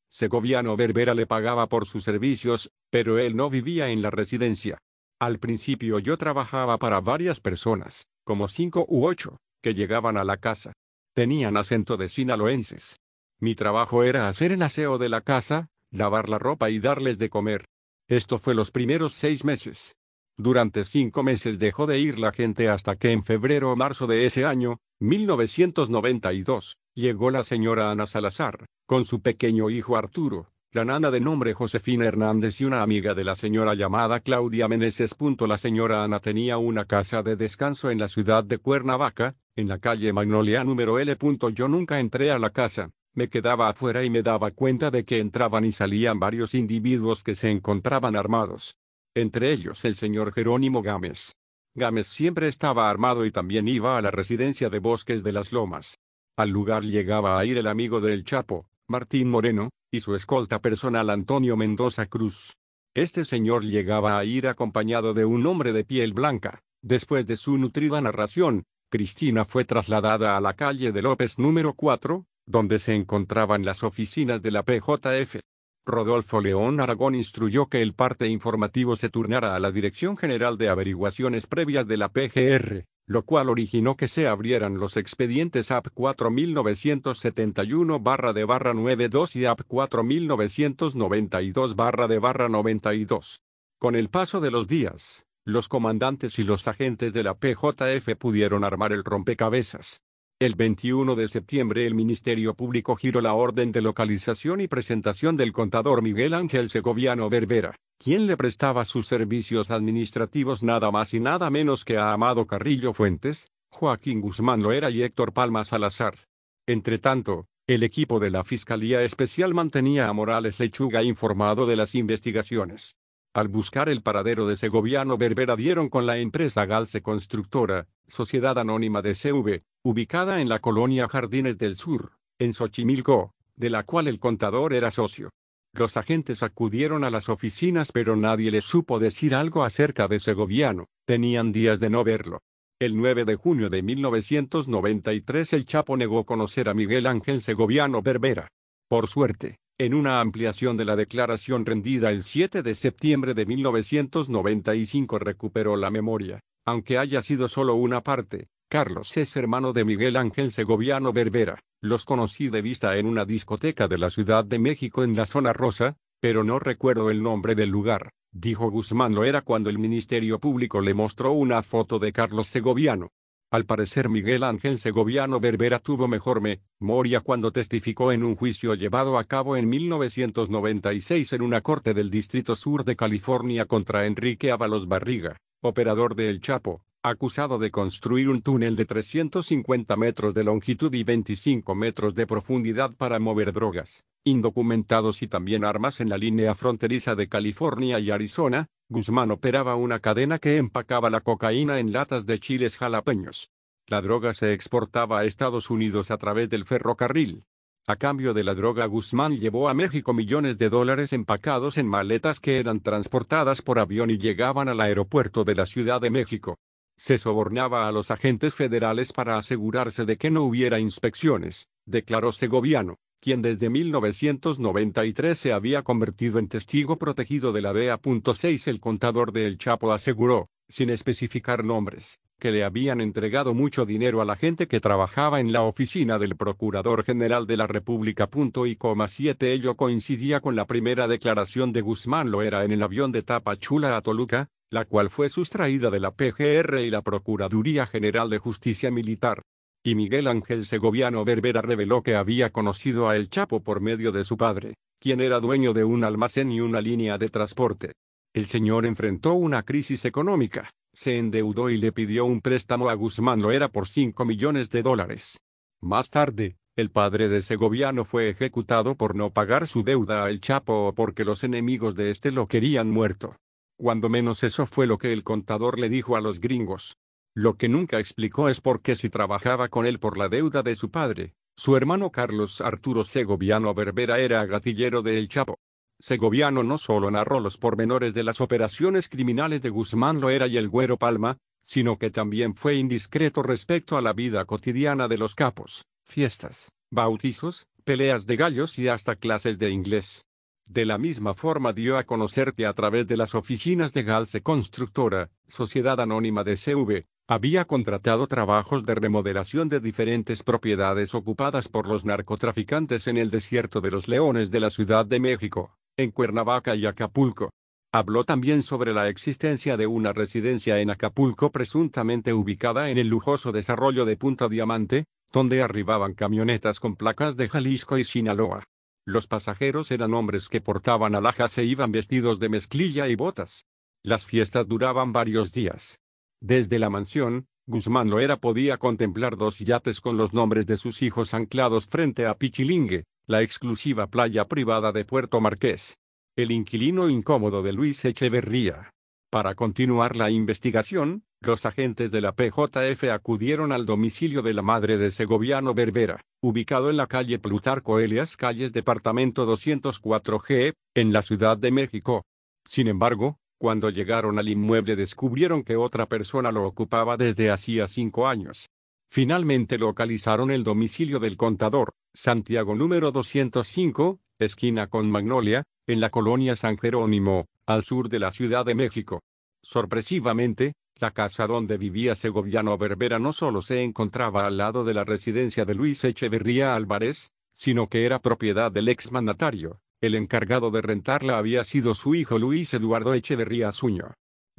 Segoviano Berbera le pagaba por sus servicios, pero él no vivía en la residencia. Al principio yo trabajaba para varias personas, como cinco u ocho, que llegaban a la casa. Tenían acento de sinaloenses mi trabajo era hacer el aseo de la casa, lavar la ropa y darles de comer. Esto fue los primeros seis meses. Durante cinco meses dejó de ir la gente hasta que en febrero o marzo de ese año, 1992, llegó la señora Ana Salazar, con su pequeño hijo Arturo, la nana de nombre Josefina Hernández y una amiga de la señora llamada Claudia Meneses. La señora Ana tenía una casa de descanso en la ciudad de Cuernavaca, en la calle Magnolia número L. Yo nunca entré a la casa, me quedaba afuera y me daba cuenta de que entraban y salían varios individuos que se encontraban armados. Entre ellos el señor Jerónimo Gámez. Gámez siempre estaba armado y también iba a la residencia de bosques de las lomas. Al lugar llegaba a ir el amigo del Chapo, Martín Moreno, y su escolta personal Antonio Mendoza Cruz. Este señor llegaba a ir acompañado de un hombre de piel blanca. Después de su nutrida narración, Cristina fue trasladada a la calle de López número 4, donde se encontraban las oficinas de la PJF. Rodolfo León Aragón instruyó que el parte informativo se turnara a la Dirección General de Averiguaciones Previas de la PGR, lo cual originó que se abrieran los expedientes AP 4971 barra de barra 92 y AP 4992 barra de barra 92. Con el paso de los días, los comandantes y los agentes de la PJF pudieron armar el rompecabezas. El 21 de septiembre el Ministerio Público giró la orden de localización y presentación del contador Miguel Ángel Segoviano Berbera, quien le prestaba sus servicios administrativos nada más y nada menos que a Amado Carrillo Fuentes, Joaquín Guzmán Loera y Héctor Palma Salazar. Entretanto, el equipo de la Fiscalía Especial mantenía a Morales Lechuga informado de las investigaciones. Al buscar el paradero de Segoviano Berbera dieron con la empresa Galce Constructora, Sociedad Anónima de CV, ubicada en la colonia Jardines del Sur, en Xochimilco, de la cual el contador era socio. Los agentes acudieron a las oficinas pero nadie les supo decir algo acerca de Segoviano, tenían días de no verlo. El 9 de junio de 1993 el Chapo negó conocer a Miguel Ángel Segoviano Berbera. Por suerte, en una ampliación de la declaración rendida el 7 de septiembre de 1995 recuperó la memoria, aunque haya sido solo una parte, Carlos es hermano de Miguel Ángel Segoviano Berbera. Los conocí de vista en una discoteca de la Ciudad de México en la zona rosa, pero no recuerdo el nombre del lugar, dijo Guzmán lo era cuando el Ministerio Público le mostró una foto de Carlos Segoviano. Al parecer Miguel Ángel Segoviano Berbera tuvo mejor me, memoria cuando testificó en un juicio llevado a cabo en 1996 en una corte del Distrito Sur de California contra Enrique Ábalos Barriga, operador de El Chapo, acusado de construir un túnel de 350 metros de longitud y 25 metros de profundidad para mover drogas, indocumentados y también armas en la línea fronteriza de California y Arizona, Guzmán operaba una cadena que empacaba la cocaína en latas de chiles jalapeños. La droga se exportaba a Estados Unidos a través del ferrocarril, a cambio de la droga Guzmán llevó a México millones de dólares empacados en maletas que eran transportadas por avión y llegaban al aeropuerto de la Ciudad de México. Se sobornaba a los agentes federales para asegurarse de que no hubiera inspecciones, declaró Segoviano, quien desde 1993 se había convertido en testigo protegido de la DEA.6 el contador de El Chapo aseguró, sin especificar nombres, que le habían entregado mucho dinero a la gente que trabajaba en la oficina del Procurador General de la República. y coma Ello coincidía con la primera declaración de Guzmán lo era en el avión de Tapachula a Toluca, la cual fue sustraída de la PGR y la Procuraduría General de Justicia Militar. Y Miguel Ángel Segoviano Berbera reveló que había conocido a El Chapo por medio de su padre, quien era dueño de un almacén y una línea de transporte. El señor enfrentó una crisis económica, se endeudó y le pidió un préstamo a Guzmán Lo era por 5 millones de dólares. Más tarde, el padre de Segoviano fue ejecutado por no pagar su deuda al El Chapo o porque los enemigos de este lo querían muerto. Cuando menos eso fue lo que el contador le dijo a los gringos. Lo que nunca explicó es por qué si trabajaba con él por la deuda de su padre, su hermano Carlos Arturo Segoviano Berbera era gatillero de El Chapo. Segoviano no solo narró los pormenores de las operaciones criminales de Guzmán Loera y el Güero Palma, sino que también fue indiscreto respecto a la vida cotidiana de los capos, fiestas, bautizos, peleas de gallos y hasta clases de inglés. De la misma forma dio a conocer que a través de las oficinas de Galce Constructora, Sociedad Anónima de CV, había contratado trabajos de remodelación de diferentes propiedades ocupadas por los narcotraficantes en el desierto de los Leones de la Ciudad de México en Cuernavaca y Acapulco. Habló también sobre la existencia de una residencia en Acapulco presuntamente ubicada en el lujoso desarrollo de Punta Diamante, donde arribaban camionetas con placas de Jalisco y Sinaloa. Los pasajeros eran hombres que portaban alhajas e iban vestidos de mezclilla y botas. Las fiestas duraban varios días. Desde la mansión, Guzmán Loera podía contemplar dos yates con los nombres de sus hijos anclados frente a Pichilingue la exclusiva playa privada de Puerto Marqués. El inquilino incómodo de Luis Echeverría. Para continuar la investigación, los agentes de la PJF acudieron al domicilio de la madre de Segoviano Berbera, ubicado en la calle Plutarco Elias Calles Departamento 204G, en la Ciudad de México. Sin embargo, cuando llegaron al inmueble descubrieron que otra persona lo ocupaba desde hacía cinco años. Finalmente localizaron el domicilio del contador, Santiago número 205, esquina con Magnolia, en la colonia San Jerónimo, al sur de la Ciudad de México. Sorpresivamente, la casa donde vivía Segoviano Berbera no solo se encontraba al lado de la residencia de Luis Echeverría Álvarez, sino que era propiedad del exmandatario. El encargado de rentarla había sido su hijo Luis Eduardo Echeverría Suño.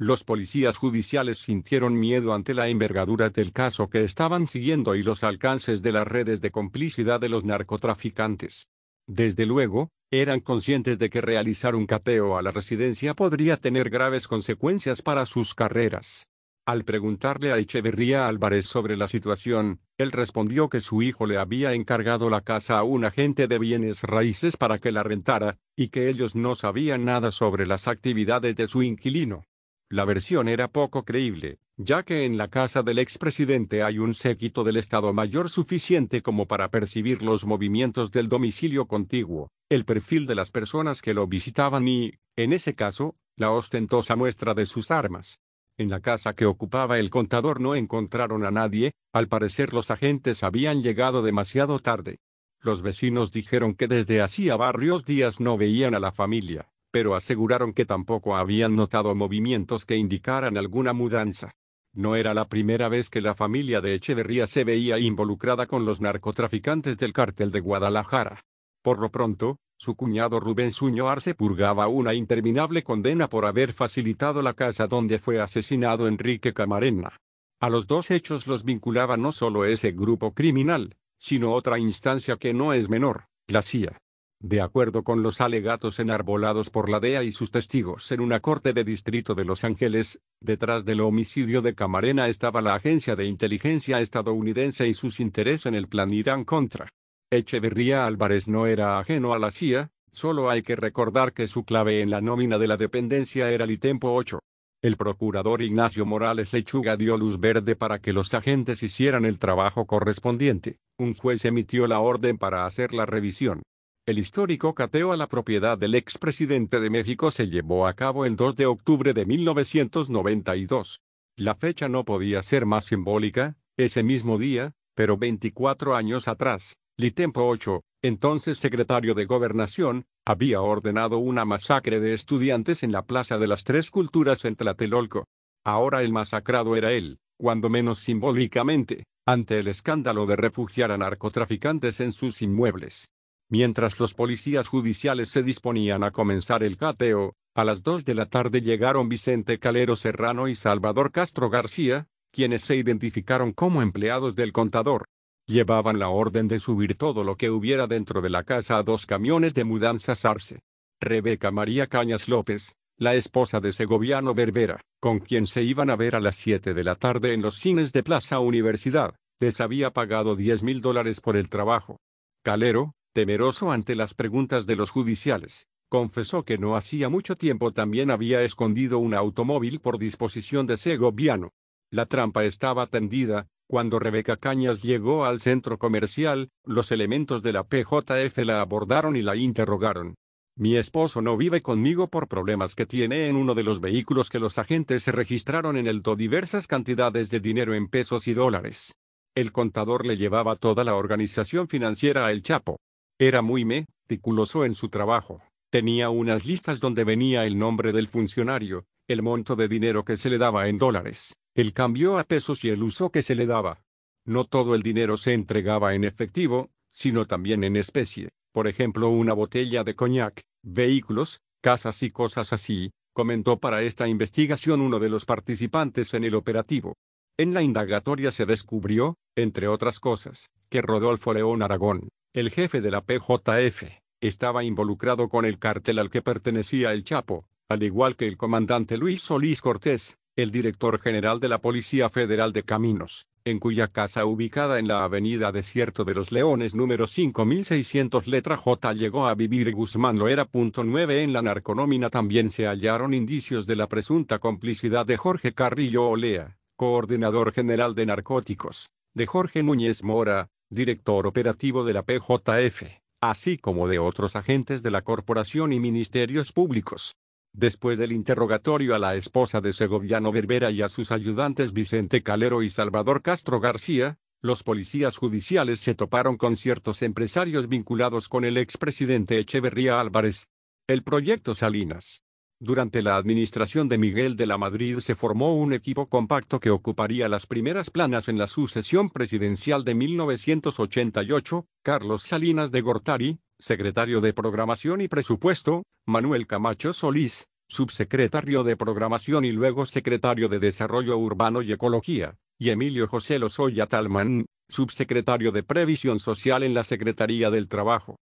Los policías judiciales sintieron miedo ante la envergadura del caso que estaban siguiendo y los alcances de las redes de complicidad de los narcotraficantes. Desde luego, eran conscientes de que realizar un cateo a la residencia podría tener graves consecuencias para sus carreras. Al preguntarle a Echeverría Álvarez sobre la situación, él respondió que su hijo le había encargado la casa a un agente de bienes raíces para que la rentara, y que ellos no sabían nada sobre las actividades de su inquilino. La versión era poco creíble, ya que en la casa del expresidente hay un séquito del Estado Mayor suficiente como para percibir los movimientos del domicilio contiguo, el perfil de las personas que lo visitaban y, en ese caso, la ostentosa muestra de sus armas. En la casa que ocupaba el contador no encontraron a nadie, al parecer los agentes habían llegado demasiado tarde. Los vecinos dijeron que desde hacía varios días no veían a la familia pero aseguraron que tampoco habían notado movimientos que indicaran alguna mudanza. No era la primera vez que la familia de Echeverría se veía involucrada con los narcotraficantes del cártel de Guadalajara. Por lo pronto, su cuñado Rubén Suño Arce purgaba una interminable condena por haber facilitado la casa donde fue asesinado Enrique Camarena. A los dos hechos los vinculaba no solo ese grupo criminal, sino otra instancia que no es menor, la CIA. De acuerdo con los alegatos enarbolados por la DEA y sus testigos en una corte de distrito de Los Ángeles, detrás del homicidio de Camarena estaba la agencia de inteligencia estadounidense y sus intereses en el plan Irán-Contra. Echeverría Álvarez no era ajeno a la CIA, solo hay que recordar que su clave en la nómina de la dependencia era el Tempo 8. El procurador Ignacio Morales Lechuga dio luz verde para que los agentes hicieran el trabajo correspondiente, un juez emitió la orden para hacer la revisión. El histórico cateo a la propiedad del expresidente de México se llevó a cabo el 2 de octubre de 1992. La fecha no podía ser más simbólica, ese mismo día, pero 24 años atrás, Litempo 8, entonces secretario de Gobernación, había ordenado una masacre de estudiantes en la Plaza de las Tres Culturas en Tlatelolco. Ahora el masacrado era él, cuando menos simbólicamente, ante el escándalo de refugiar a narcotraficantes en sus inmuebles. Mientras los policías judiciales se disponían a comenzar el cateo, a las 2 de la tarde llegaron Vicente Calero Serrano y Salvador Castro García, quienes se identificaron como empleados del contador. Llevaban la orden de subir todo lo que hubiera dentro de la casa a dos camiones de mudanza Sarce. Rebeca María Cañas López, la esposa de Segoviano Berbera, con quien se iban a ver a las 7 de la tarde en los cines de Plaza Universidad, les había pagado 10 mil dólares por el trabajo. Calero, temeroso ante las preguntas de los judiciales, confesó que no hacía mucho tiempo también había escondido un automóvil por disposición de Segoviano. La trampa estaba tendida, cuando Rebeca Cañas llegó al centro comercial, los elementos de la PJF la abordaron y la interrogaron. Mi esposo no vive conmigo por problemas que tiene en uno de los vehículos que los agentes registraron en el todo diversas cantidades de dinero en pesos y dólares. El contador le llevaba toda la organización financiera al Chapo. Era muy meticuloso en su trabajo. Tenía unas listas donde venía el nombre del funcionario, el monto de dinero que se le daba en dólares, el cambio a pesos y el uso que se le daba. No todo el dinero se entregaba en efectivo, sino también en especie, por ejemplo una botella de coñac, vehículos, casas y cosas así, comentó para esta investigación uno de los participantes en el operativo. En la indagatoria se descubrió, entre otras cosas, que Rodolfo León Aragón, el jefe de la PJF, estaba involucrado con el cartel al que pertenecía el Chapo, al igual que el comandante Luis Solís Cortés, el director general de la Policía Federal de Caminos, en cuya casa ubicada en la avenida Desierto de los Leones número 5600 letra J llegó a vivir Guzmán Loera. en la narconómina también se hallaron indicios de la presunta complicidad de Jorge Carrillo Olea, coordinador general de narcóticos, de Jorge Núñez Mora, director operativo de la PJF, así como de otros agentes de la corporación y ministerios públicos. Después del interrogatorio a la esposa de Segoviano Berbera y a sus ayudantes Vicente Calero y Salvador Castro García, los policías judiciales se toparon con ciertos empresarios vinculados con el expresidente Echeverría Álvarez. El proyecto Salinas, durante la administración de Miguel de la Madrid se formó un equipo compacto que ocuparía las primeras planas en la sucesión presidencial de 1988, Carlos Salinas de Gortari, secretario de Programación y Presupuesto, Manuel Camacho Solís, subsecretario de Programación y luego secretario de Desarrollo Urbano y Ecología, y Emilio José Lozoya Talman, subsecretario de Previsión Social en la Secretaría del Trabajo.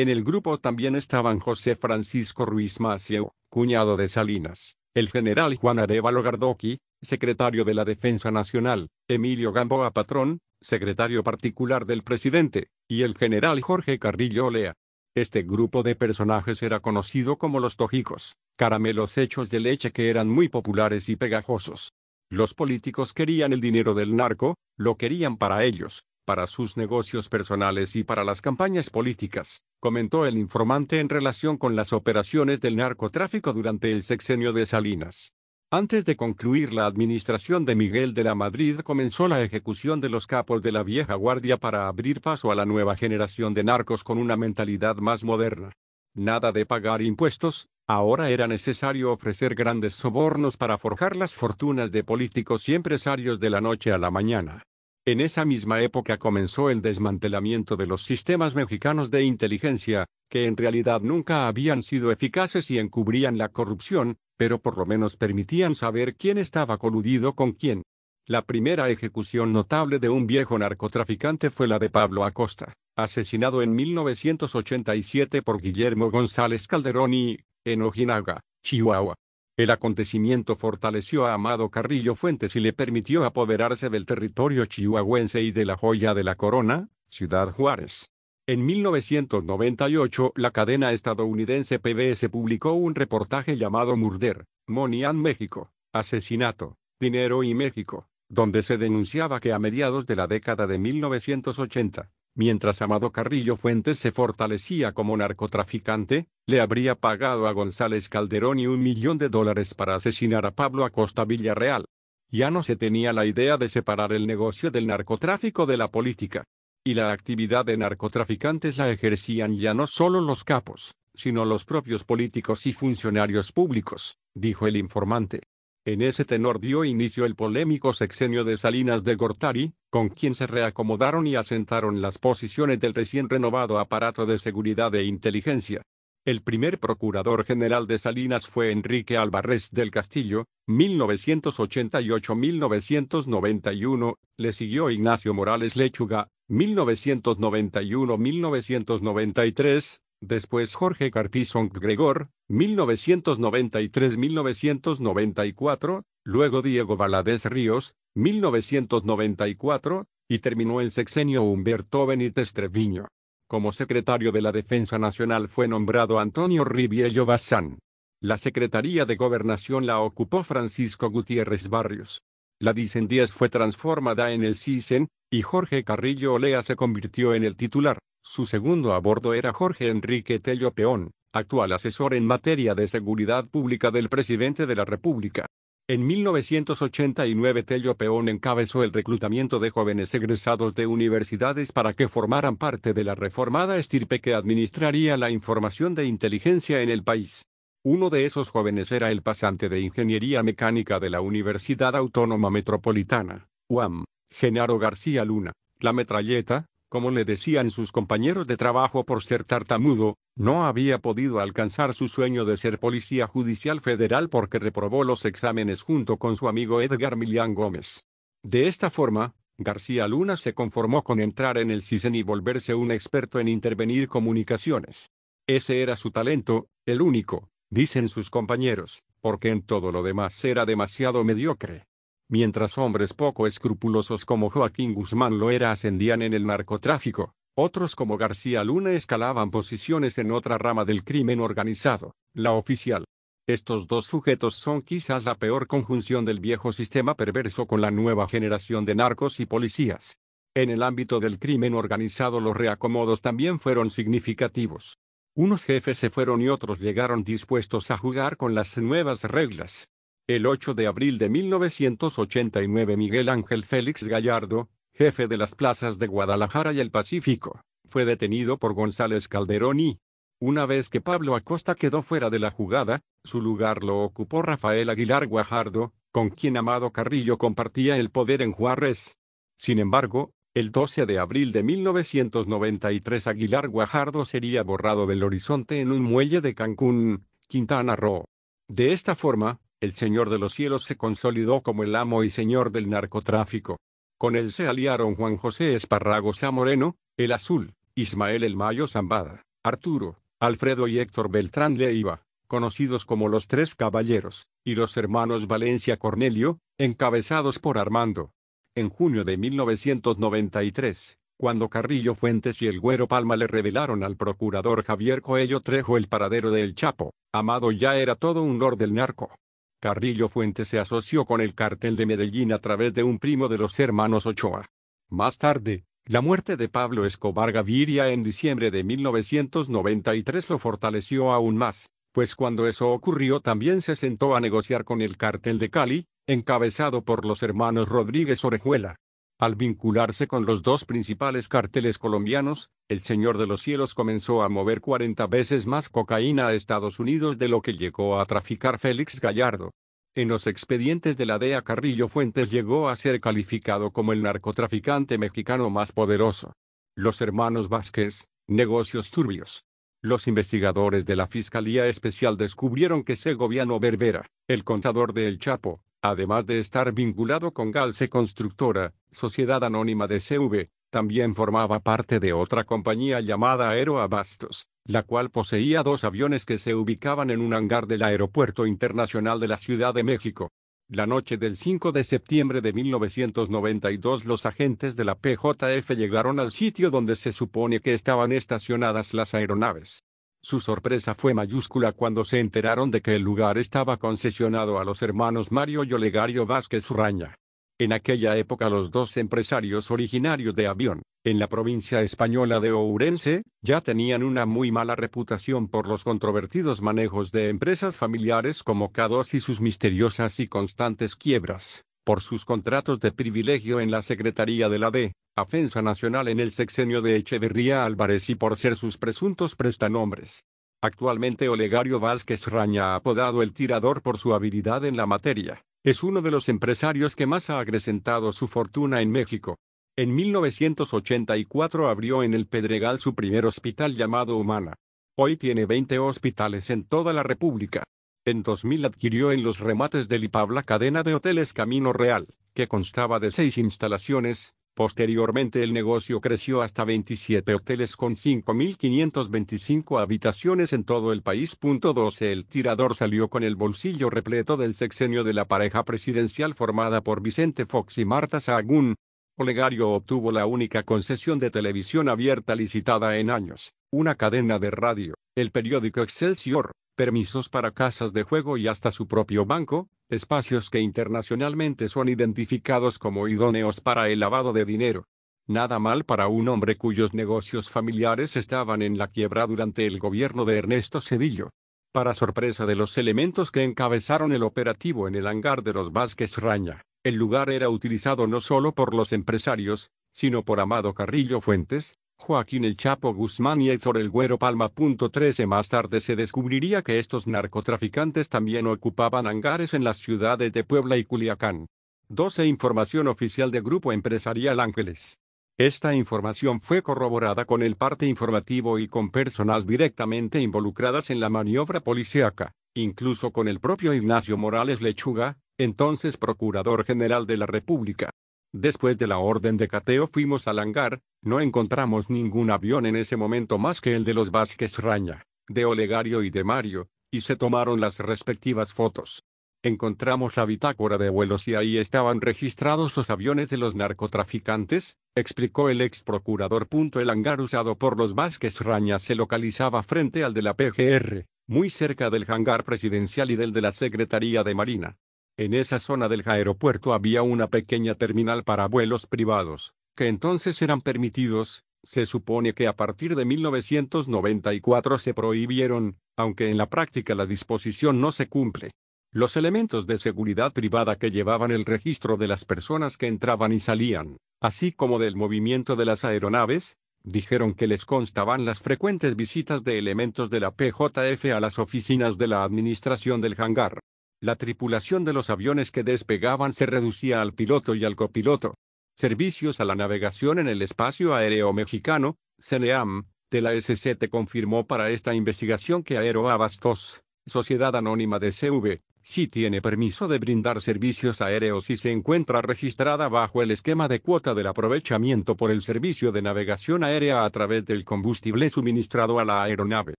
En el grupo también estaban José Francisco Ruiz Macieu, cuñado de Salinas, el general Juan Arevalo Gardoqui, secretario de la Defensa Nacional, Emilio Gamboa Patrón, secretario particular del presidente, y el general Jorge Carrillo Olea. Este grupo de personajes era conocido como los tojicos, caramelos hechos de leche que eran muy populares y pegajosos. Los políticos querían el dinero del narco, lo querían para ellos, para sus negocios personales y para las campañas políticas comentó el informante en relación con las operaciones del narcotráfico durante el sexenio de Salinas. Antes de concluir la administración de Miguel de la Madrid comenzó la ejecución de los capos de la vieja guardia para abrir paso a la nueva generación de narcos con una mentalidad más moderna. Nada de pagar impuestos, ahora era necesario ofrecer grandes sobornos para forjar las fortunas de políticos y empresarios de la noche a la mañana. En esa misma época comenzó el desmantelamiento de los sistemas mexicanos de inteligencia, que en realidad nunca habían sido eficaces y encubrían la corrupción, pero por lo menos permitían saber quién estaba coludido con quién. La primera ejecución notable de un viejo narcotraficante fue la de Pablo Acosta, asesinado en 1987 por Guillermo González Calderón y, en Ojinaga, Chihuahua, el acontecimiento fortaleció a Amado Carrillo Fuentes y le permitió apoderarse del territorio chihuahuense y de la joya de la corona, Ciudad Juárez. En 1998, la cadena estadounidense PBS publicó un reportaje llamado Murder, Money and México, Asesinato, Dinero y México, donde se denunciaba que a mediados de la década de 1980, mientras Amado Carrillo Fuentes se fortalecía como narcotraficante, le habría pagado a González Calderón y un millón de dólares para asesinar a Pablo Acosta Villarreal. Ya no se tenía la idea de separar el negocio del narcotráfico de la política. Y la actividad de narcotraficantes la ejercían ya no solo los capos, sino los propios políticos y funcionarios públicos, dijo el informante. En ese tenor dio inicio el polémico sexenio de Salinas de Gortari, con quien se reacomodaron y asentaron las posiciones del recién renovado aparato de seguridad e inteligencia. El primer procurador general de Salinas fue Enrique Álvarez del Castillo, 1988-1991, le siguió Ignacio Morales Lechuga, 1991-1993, después Jorge Carpizón Gregor, 1993-1994, luego Diego Valadez Ríos, 1994, y terminó el sexenio Humberto Benítez Treviño. Como secretario de la Defensa Nacional fue nombrado Antonio Riviello Bazán. La Secretaría de Gobernación la ocupó Francisco Gutiérrez Barrios. La Dicen 10 fue transformada en el CISEN, y Jorge Carrillo Olea se convirtió en el titular. Su segundo a bordo era Jorge Enrique Tello Peón actual asesor en materia de seguridad pública del presidente de la República. En 1989 Tello Peón encabezó el reclutamiento de jóvenes egresados de universidades para que formaran parte de la reformada estirpe que administraría la información de inteligencia en el país. Uno de esos jóvenes era el pasante de Ingeniería Mecánica de la Universidad Autónoma Metropolitana, UAM, Genaro García Luna. La metralleta, como le decían sus compañeros de trabajo por ser tartamudo, no había podido alcanzar su sueño de ser policía judicial federal porque reprobó los exámenes junto con su amigo Edgar Millán Gómez. De esta forma, García Luna se conformó con entrar en el CISEN y volverse un experto en intervenir comunicaciones. Ese era su talento, el único, dicen sus compañeros, porque en todo lo demás era demasiado mediocre. Mientras hombres poco escrupulosos como Joaquín Guzmán lo era ascendían en el narcotráfico, otros como García Luna escalaban posiciones en otra rama del crimen organizado, la oficial. Estos dos sujetos son quizás la peor conjunción del viejo sistema perverso con la nueva generación de narcos y policías. En el ámbito del crimen organizado los reacomodos también fueron significativos. Unos jefes se fueron y otros llegaron dispuestos a jugar con las nuevas reglas, el 8 de abril de 1989 Miguel Ángel Félix Gallardo, jefe de las plazas de Guadalajara y el Pacífico, fue detenido por González Calderón y, una vez que Pablo Acosta quedó fuera de la jugada, su lugar lo ocupó Rafael Aguilar Guajardo, con quien Amado Carrillo compartía el poder en Juárez. Sin embargo, el 12 de abril de 1993 Aguilar Guajardo sería borrado del horizonte en un muelle de Cancún, Quintana Roo. De esta forma, el Señor de los cielos se consolidó como el amo y señor del narcotráfico. Con él se aliaron Juan José Esparrago Moreno, el Azul, Ismael El Mayo Zambada, Arturo, Alfredo y Héctor Beltrán Leiva, conocidos como los Tres Caballeros, y los hermanos Valencia Cornelio, encabezados por Armando. En junio de 1993, cuando Carrillo Fuentes y el Güero Palma le revelaron al procurador Javier Coello Trejo el paradero del Chapo, Amado ya era todo un lord del narco. Carrillo Fuente se asoció con el cártel de Medellín a través de un primo de los hermanos Ochoa. Más tarde, la muerte de Pablo Escobar Gaviria en diciembre de 1993 lo fortaleció aún más, pues cuando eso ocurrió también se sentó a negociar con el cartel de Cali, encabezado por los hermanos Rodríguez Orejuela. Al vincularse con los dos principales carteles colombianos, el Señor de los Cielos comenzó a mover 40 veces más cocaína a Estados Unidos de lo que llegó a traficar Félix Gallardo. En los expedientes de la DEA Carrillo Fuentes llegó a ser calificado como el narcotraficante mexicano más poderoso. Los hermanos Vázquez, negocios turbios. Los investigadores de la Fiscalía Especial descubrieron que Segoviano Berbera, el contador de El Chapo, Además de estar vinculado con Galce Constructora, sociedad anónima de CV, también formaba parte de otra compañía llamada Aeroabastos, la cual poseía dos aviones que se ubicaban en un hangar del Aeropuerto Internacional de la Ciudad de México. La noche del 5 de septiembre de 1992 los agentes de la PJF llegaron al sitio donde se supone que estaban estacionadas las aeronaves. Su sorpresa fue mayúscula cuando se enteraron de que el lugar estaba concesionado a los hermanos Mario y Olegario Vázquez Raña. En aquella época los dos empresarios originarios de Avión, en la provincia española de Ourense, ya tenían una muy mala reputación por los controvertidos manejos de empresas familiares como Cados y sus misteriosas y constantes quiebras por sus contratos de privilegio en la Secretaría de la D. Afensa Nacional en el sexenio de Echeverría Álvarez y por ser sus presuntos prestanombres. Actualmente Olegario Vázquez Raña, apodado el tirador por su habilidad en la materia, es uno de los empresarios que más ha acrecentado su fortuna en México. En 1984 abrió en el Pedregal su primer hospital llamado Humana. Hoy tiene 20 hospitales en toda la República. En 2000 adquirió en los remates de Ipabla la cadena de hoteles Camino Real, que constaba de seis instalaciones. Posteriormente el negocio creció hasta 27 hoteles con 5.525 habitaciones en todo el país. 12 El tirador salió con el bolsillo repleto del sexenio de la pareja presidencial formada por Vicente Fox y Marta Sahagún, Olegario obtuvo la única concesión de televisión abierta licitada en años, una cadena de radio, el periódico Excelsior, permisos para casas de juego y hasta su propio banco, espacios que internacionalmente son identificados como idóneos para el lavado de dinero. Nada mal para un hombre cuyos negocios familiares estaban en la quiebra durante el gobierno de Ernesto Cedillo. Para sorpresa de los elementos que encabezaron el operativo en el hangar de los Vázquez Raña, el lugar era utilizado no solo por los empresarios, sino por Amado Carrillo Fuentes, Joaquín El Chapo Guzmán y Héctor El Güero Palma. 13 Más tarde se descubriría que estos narcotraficantes también ocupaban hangares en las ciudades de Puebla y Culiacán. 12 Información oficial de Grupo Empresarial Ángeles. Esta información fue corroborada con el parte informativo y con personas directamente involucradas en la maniobra policiaca, incluso con el propio Ignacio Morales Lechuga, entonces Procurador General de la República. Después de la orden de cateo fuimos al hangar, no encontramos ningún avión en ese momento más que el de los Vázquez Raña, de Olegario y de Mario, y se tomaron las respectivas fotos. Encontramos la bitácora de vuelos y ahí estaban registrados los aviones de los narcotraficantes, explicó el ex procurador. El hangar usado por los Vázquez Raña se localizaba frente al de la PGR, muy cerca del hangar presidencial y del de la Secretaría de Marina. En esa zona del aeropuerto había una pequeña terminal para vuelos privados, que entonces eran permitidos, se supone que a partir de 1994 se prohibieron, aunque en la práctica la disposición no se cumple. Los elementos de seguridad privada que llevaban el registro de las personas que entraban y salían, así como del movimiento de las aeronaves, dijeron que les constaban las frecuentes visitas de elementos de la PJF a las oficinas de la administración del hangar. La tripulación de los aviones que despegaban se reducía al piloto y al copiloto. Servicios a la Navegación en el Espacio Aéreo Mexicano, CNEAM, de la SCT confirmó para esta investigación que Aeroabastos, Sociedad Anónima de CV, sí tiene permiso de brindar servicios aéreos y se encuentra registrada bajo el esquema de cuota del aprovechamiento por el servicio de navegación aérea a través del combustible suministrado a la aeronave.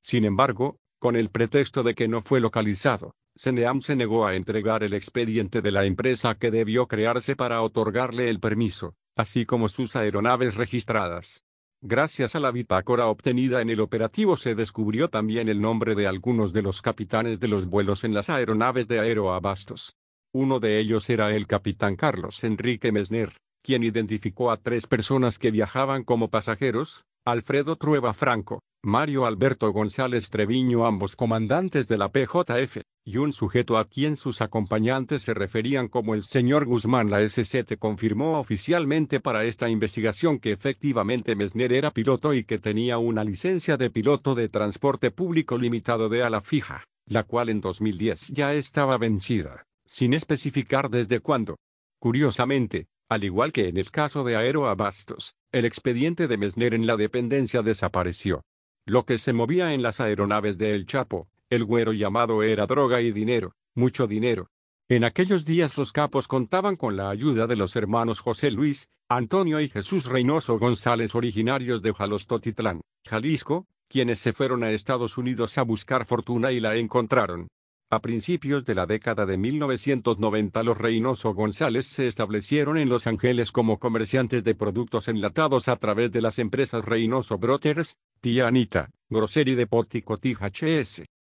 Sin embargo, con el pretexto de que no fue localizado, Seneam se negó a entregar el expediente de la empresa que debió crearse para otorgarle el permiso, así como sus aeronaves registradas. Gracias a la bitácora obtenida en el operativo se descubrió también el nombre de algunos de los capitanes de los vuelos en las aeronaves de Aeroabastos. Uno de ellos era el capitán Carlos Enrique Mesner, quien identificó a tres personas que viajaban como pasajeros, Alfredo Trueba Franco, Mario Alberto González Treviño, ambos comandantes de la PJF, y un sujeto a quien sus acompañantes se referían como el señor Guzmán. La SCT confirmó oficialmente para esta investigación que efectivamente Mesner era piloto y que tenía una licencia de piloto de transporte público limitado de ala fija, la cual en 2010 ya estaba vencida, sin especificar desde cuándo. Curiosamente, al igual que en el caso de Aero Abastos, el expediente de Mesner en la dependencia desapareció. Lo que se movía en las aeronaves de El Chapo, el güero llamado era droga y dinero, mucho dinero. En aquellos días los capos contaban con la ayuda de los hermanos José Luis, Antonio y Jesús Reynoso González originarios de Jalostotitlán, Jalisco, quienes se fueron a Estados Unidos a buscar fortuna y la encontraron. A principios de la década de 1990 los Reynoso González se establecieron en Los Ángeles como comerciantes de productos enlatados a través de las empresas Reynoso Brothers, Tianita, Anita, Grocery Depot y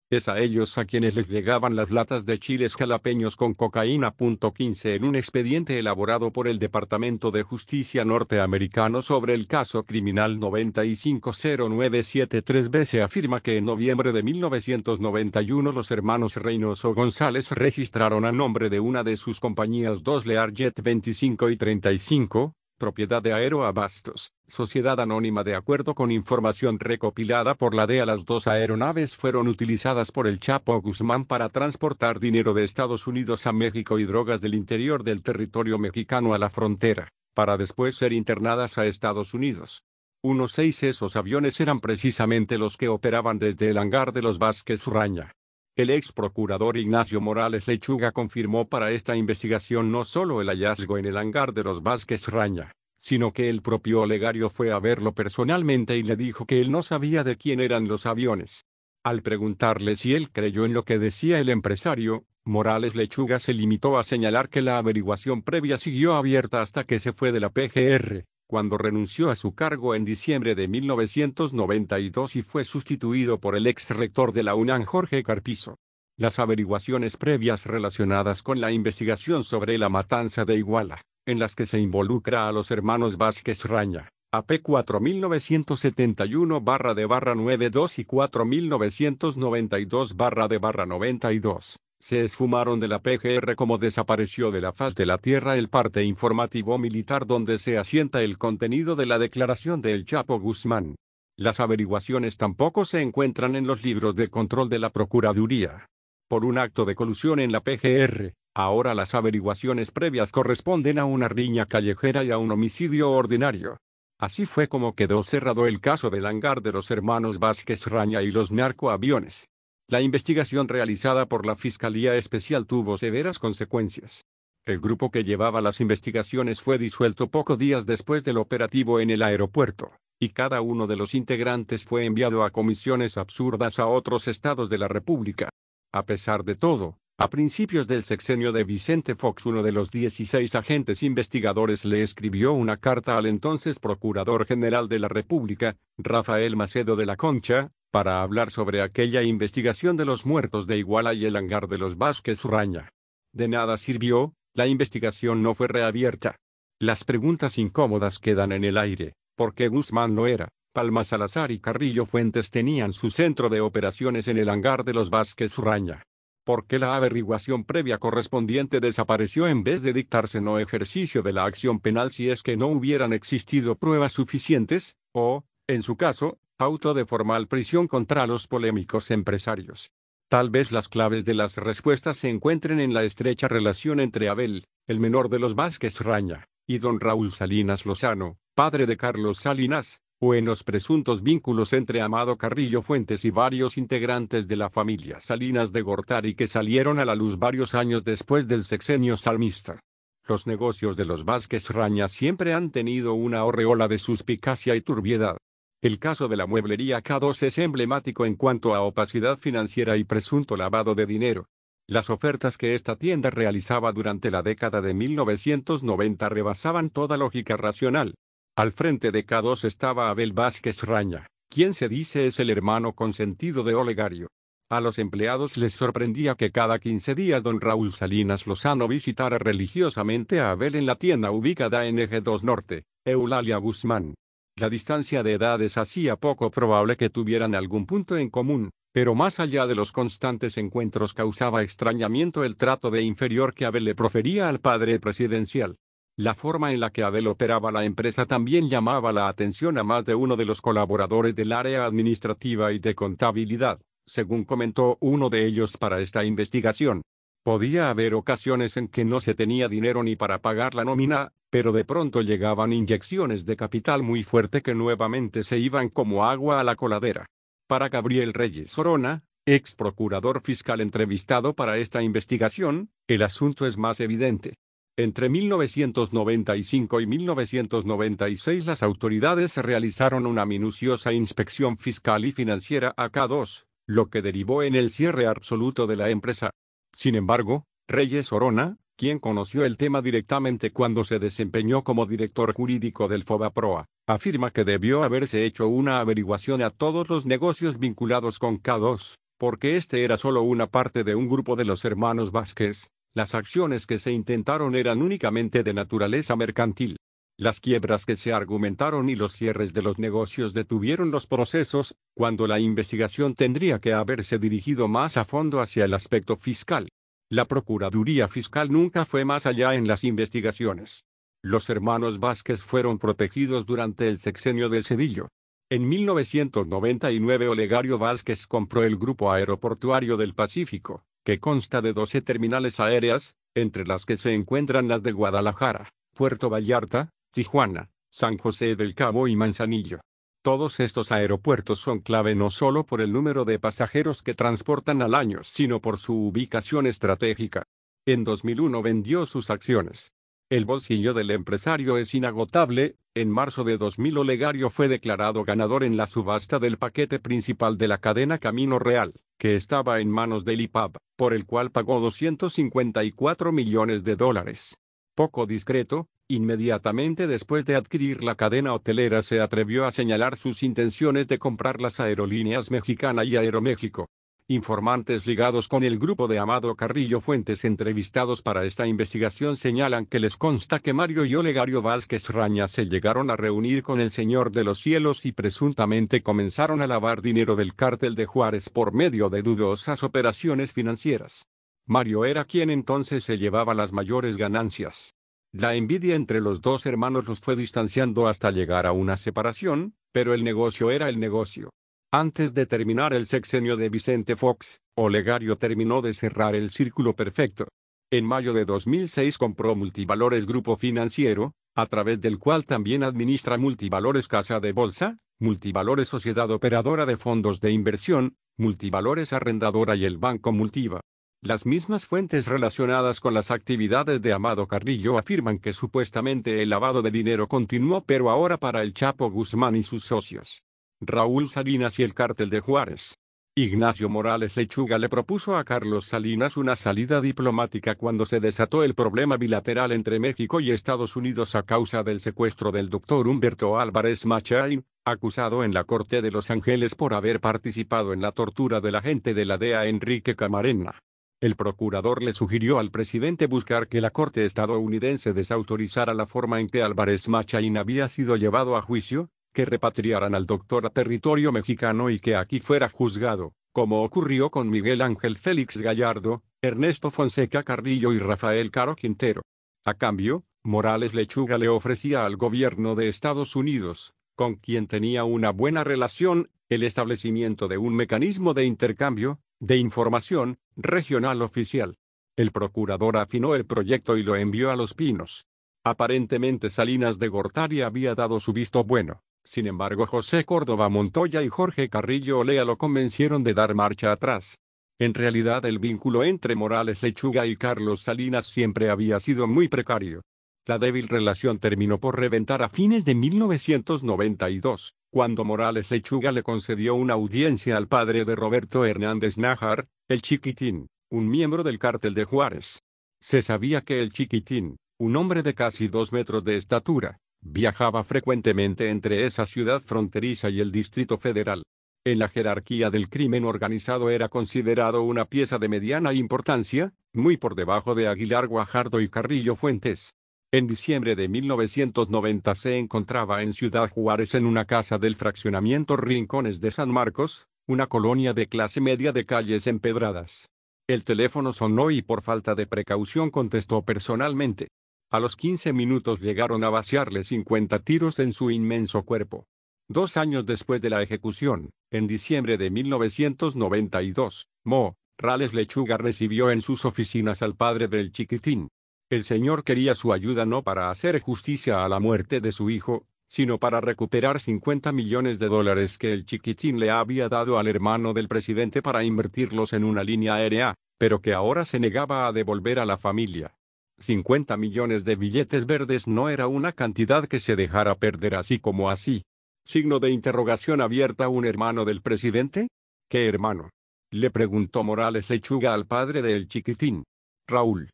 es a ellos a quienes les llegaban las latas de chiles jalapeños con cocaína. 15 En un expediente elaborado por el Departamento de Justicia norteamericano sobre el caso criminal 950973B se afirma que en noviembre de 1991 los hermanos Reynoso González registraron a nombre de una de sus compañías dos Learjet 25 y 35, propiedad de Aeroabastos, sociedad anónima de acuerdo con información recopilada por la DEA. Las dos aeronaves fueron utilizadas por el Chapo Guzmán para transportar dinero de Estados Unidos a México y drogas del interior del territorio mexicano a la frontera, para después ser internadas a Estados Unidos. Unos seis esos aviones eran precisamente los que operaban desde el hangar de los Vázquez Urraña. El ex procurador Ignacio Morales Lechuga confirmó para esta investigación no solo el hallazgo en el hangar de los Vázquez Raña, sino que el propio Olegario fue a verlo personalmente y le dijo que él no sabía de quién eran los aviones. Al preguntarle si él creyó en lo que decía el empresario, Morales Lechuga se limitó a señalar que la averiguación previa siguió abierta hasta que se fue de la PGR, cuando renunció a su cargo en diciembre de 1992 y fue sustituido por el ex rector de la UNAM Jorge Carpizo. Las averiguaciones previas relacionadas con la investigación sobre la matanza de Iguala, en las que se involucra a los hermanos Vázquez Raña, AP 4971 barra de barra 92 y 4992 barra de barra 92, se esfumaron de la PGR como desapareció de la faz de la tierra el parte informativo militar donde se asienta el contenido de la declaración del Chapo Guzmán. Las averiguaciones tampoco se encuentran en los libros de control de la Procuraduría. Por un acto de colusión en la PGR, ahora las averiguaciones previas corresponden a una riña callejera y a un homicidio ordinario. Así fue como quedó cerrado el caso del hangar de los hermanos Vázquez Raña y los narcoaviones. La investigación realizada por la Fiscalía Especial tuvo severas consecuencias. El grupo que llevaba las investigaciones fue disuelto pocos días después del operativo en el aeropuerto, y cada uno de los integrantes fue enviado a comisiones absurdas a otros estados de la República. A pesar de todo, a principios del sexenio de Vicente Fox uno de los 16 agentes investigadores le escribió una carta al entonces Procurador General de la República, Rafael Macedo de la Concha, para hablar sobre aquella investigación de los muertos de Iguala y el hangar de los Vázquez Urraña. De nada sirvió, la investigación no fue reabierta. Las preguntas incómodas quedan en el aire, porque Guzmán lo era, Palma Salazar y Carrillo Fuentes tenían su centro de operaciones en el hangar de los Vázquez Urraña. ¿Por qué la averiguación previa correspondiente desapareció en vez de dictarse no ejercicio de la acción penal si es que no hubieran existido pruebas suficientes, o, en su caso, auto de formal prisión contra los polémicos empresarios. Tal vez las claves de las respuestas se encuentren en la estrecha relación entre Abel, el menor de los Vázquez Raña, y don Raúl Salinas Lozano, padre de Carlos Salinas, o en los presuntos vínculos entre Amado Carrillo Fuentes y varios integrantes de la familia Salinas de Gortari que salieron a la luz varios años después del sexenio salmista. Los negocios de los Vázquez Raña siempre han tenido una aureola de suspicacia y turbiedad. El caso de la mueblería K2 es emblemático en cuanto a opacidad financiera y presunto lavado de dinero. Las ofertas que esta tienda realizaba durante la década de 1990 rebasaban toda lógica racional. Al frente de K2 estaba Abel Vázquez Raña, quien se dice es el hermano consentido de Olegario. A los empleados les sorprendía que cada 15 días don Raúl Salinas Lozano visitara religiosamente a Abel en la tienda ubicada en Eje 2 Norte, Eulalia Guzmán. La distancia de edades hacía poco probable que tuvieran algún punto en común, pero más allá de los constantes encuentros causaba extrañamiento el trato de inferior que Abel le profería al padre presidencial. La forma en la que Abel operaba la empresa también llamaba la atención a más de uno de los colaboradores del área administrativa y de contabilidad, según comentó uno de ellos para esta investigación. Podía haber ocasiones en que no se tenía dinero ni para pagar la nómina, pero de pronto llegaban inyecciones de capital muy fuerte que nuevamente se iban como agua a la coladera. Para Gabriel Reyes Orona, ex procurador fiscal entrevistado para esta investigación, el asunto es más evidente. Entre 1995 y 1996 las autoridades realizaron una minuciosa inspección fiscal y financiera a K2, lo que derivó en el cierre absoluto de la empresa. Sin embargo, Reyes Orona, quien conoció el tema directamente cuando se desempeñó como director jurídico del FOBAPROA, afirma que debió haberse hecho una averiguación a todos los negocios vinculados con K2, porque este era solo una parte de un grupo de los hermanos Vázquez, las acciones que se intentaron eran únicamente de naturaleza mercantil. Las quiebras que se argumentaron y los cierres de los negocios detuvieron los procesos, cuando la investigación tendría que haberse dirigido más a fondo hacia el aspecto fiscal. La Procuraduría Fiscal nunca fue más allá en las investigaciones. Los hermanos Vázquez fueron protegidos durante el sexenio del Cedillo. En 1999 Olegario Vázquez compró el Grupo Aeroportuario del Pacífico, que consta de 12 terminales aéreas, entre las que se encuentran las de Guadalajara, Puerto Vallarta, Tijuana, San José del Cabo y Manzanillo. Todos estos aeropuertos son clave no solo por el número de pasajeros que transportan al año, sino por su ubicación estratégica. En 2001 vendió sus acciones. El bolsillo del empresario es inagotable. En marzo de 2000 Olegario fue declarado ganador en la subasta del paquete principal de la cadena Camino Real, que estaba en manos del IPAB, por el cual pagó 254 millones de dólares. Poco discreto, Inmediatamente después de adquirir la cadena hotelera se atrevió a señalar sus intenciones de comprar las aerolíneas Mexicana y Aeroméxico. Informantes ligados con el grupo de Amado Carrillo Fuentes entrevistados para esta investigación señalan que les consta que Mario y Olegario Vázquez Raña se llegaron a reunir con el Señor de los Cielos y presuntamente comenzaron a lavar dinero del cártel de Juárez por medio de dudosas operaciones financieras. Mario era quien entonces se llevaba las mayores ganancias. La envidia entre los dos hermanos los fue distanciando hasta llegar a una separación, pero el negocio era el negocio. Antes de terminar el sexenio de Vicente Fox, Olegario terminó de cerrar el círculo perfecto. En mayo de 2006 compró Multivalores Grupo Financiero, a través del cual también administra Multivalores Casa de Bolsa, Multivalores Sociedad Operadora de Fondos de Inversión, Multivalores Arrendadora y el Banco Multiva. Las mismas fuentes relacionadas con las actividades de Amado Carrillo afirman que supuestamente el lavado de dinero continuó pero ahora para el Chapo Guzmán y sus socios. Raúl Salinas y el cártel de Juárez. Ignacio Morales Lechuga le propuso a Carlos Salinas una salida diplomática cuando se desató el problema bilateral entre México y Estados Unidos a causa del secuestro del doctor Humberto Álvarez Machain, acusado en la Corte de Los Ángeles por haber participado en la tortura de la gente de la DEA Enrique Camarena. El procurador le sugirió al presidente buscar que la Corte estadounidense desautorizara la forma en que Álvarez Machain había sido llevado a juicio, que repatriaran al doctor a territorio mexicano y que aquí fuera juzgado, como ocurrió con Miguel Ángel Félix Gallardo, Ernesto Fonseca Carrillo y Rafael Caro Quintero. A cambio, Morales Lechuga le ofrecía al gobierno de Estados Unidos, con quien tenía una buena relación, el establecimiento de un mecanismo de intercambio, de Información Regional Oficial. El procurador afinó el proyecto y lo envió a Los Pinos. Aparentemente Salinas de Gortari había dado su visto bueno. Sin embargo, José Córdoba Montoya y Jorge Carrillo Olea lo convencieron de dar marcha atrás. En realidad el vínculo entre Morales Lechuga y Carlos Salinas siempre había sido muy precario. La débil relación terminó por reventar a fines de 1992, cuando Morales Lechuga le concedió una audiencia al padre de Roberto Hernández Nájar, el Chiquitín, un miembro del cártel de Juárez. Se sabía que el Chiquitín, un hombre de casi dos metros de estatura, viajaba frecuentemente entre esa ciudad fronteriza y el Distrito Federal. En la jerarquía del crimen organizado era considerado una pieza de mediana importancia, muy por debajo de Aguilar Guajardo y Carrillo Fuentes. En diciembre de 1990 se encontraba en Ciudad Juárez en una casa del fraccionamiento Rincones de San Marcos, una colonia de clase media de calles empedradas. El teléfono sonó y por falta de precaución contestó personalmente. A los 15 minutos llegaron a vaciarle 50 tiros en su inmenso cuerpo. Dos años después de la ejecución, en diciembre de 1992, Mo, Rales Lechuga recibió en sus oficinas al padre del chiquitín. El Señor quería su ayuda no para hacer justicia a la muerte de su hijo, sino para recuperar 50 millones de dólares que el chiquitín le había dado al hermano del presidente para invertirlos en una línea aérea, pero que ahora se negaba a devolver a la familia. 50 millones de billetes verdes no era una cantidad que se dejara perder así como así. Signo de interrogación abierta un hermano del presidente? ¿Qué hermano? Le preguntó Morales Lechuga al padre del chiquitín. Raúl.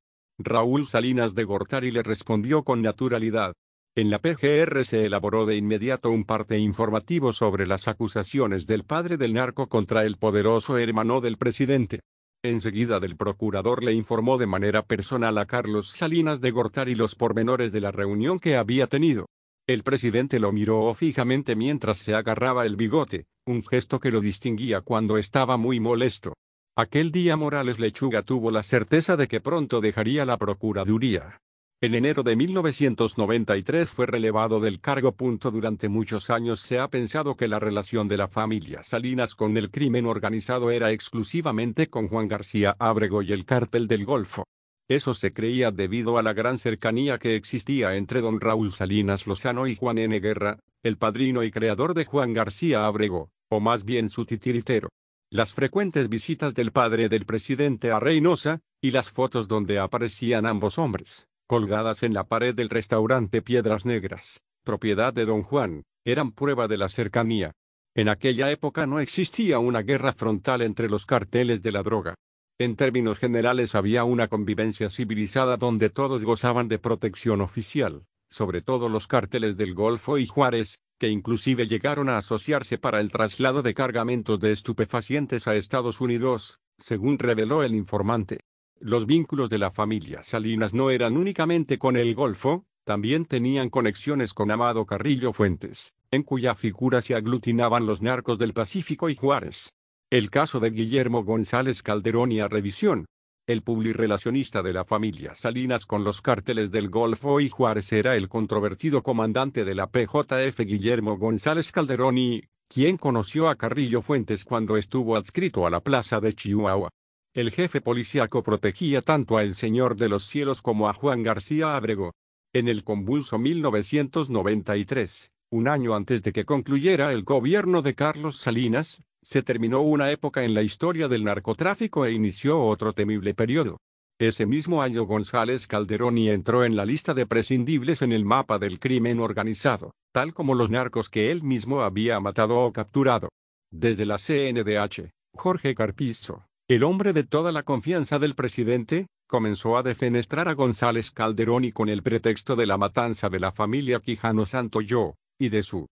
Raúl Salinas de Gortari le respondió con naturalidad. En la PGR se elaboró de inmediato un parte informativo sobre las acusaciones del padre del narco contra el poderoso hermano del presidente. Enseguida del procurador le informó de manera personal a Carlos Salinas de Gortari los pormenores de la reunión que había tenido. El presidente lo miró fijamente mientras se agarraba el bigote, un gesto que lo distinguía cuando estaba muy molesto. Aquel día Morales Lechuga tuvo la certeza de que pronto dejaría la Procuraduría. En enero de 1993 fue relevado del cargo. Durante muchos años se ha pensado que la relación de la familia Salinas con el crimen organizado era exclusivamente con Juan García Ábrego y el cártel del Golfo. Eso se creía debido a la gran cercanía que existía entre don Raúl Salinas Lozano y Juan N. Guerra, el padrino y creador de Juan García Ábrego, o más bien su titiritero las frecuentes visitas del padre del presidente a Reynosa, y las fotos donde aparecían ambos hombres, colgadas en la pared del restaurante Piedras Negras, propiedad de don Juan, eran prueba de la cercanía. En aquella época no existía una guerra frontal entre los carteles de la droga. En términos generales había una convivencia civilizada donde todos gozaban de protección oficial, sobre todo los carteles del Golfo y Juárez, inclusive llegaron a asociarse para el traslado de cargamentos de estupefacientes a Estados Unidos, según reveló el informante. Los vínculos de la familia Salinas no eran únicamente con el Golfo, también tenían conexiones con Amado Carrillo Fuentes, en cuya figura se aglutinaban los narcos del Pacífico y Juárez. El caso de Guillermo González Calderón y a revisión. El publirelacionista de la familia Salinas con los cárteles del Golfo y Juárez era el controvertido comandante de la PJF Guillermo González Calderón y, quien conoció a Carrillo Fuentes cuando estuvo adscrito a la plaza de Chihuahua. El jefe policíaco protegía tanto a El Señor de los Cielos como a Juan García Abrego. En el convulso 1993, un año antes de que concluyera el gobierno de Carlos Salinas, se terminó una época en la historia del narcotráfico e inició otro temible periodo. Ese mismo año González Calderoni entró en la lista de prescindibles en el mapa del crimen organizado, tal como los narcos que él mismo había matado o capturado. Desde la CNDH, Jorge Carpizo, el hombre de toda la confianza del presidente, comenzó a defenestrar a González Calderoni con el pretexto de la matanza de la familia Quijano Santoyo, y de su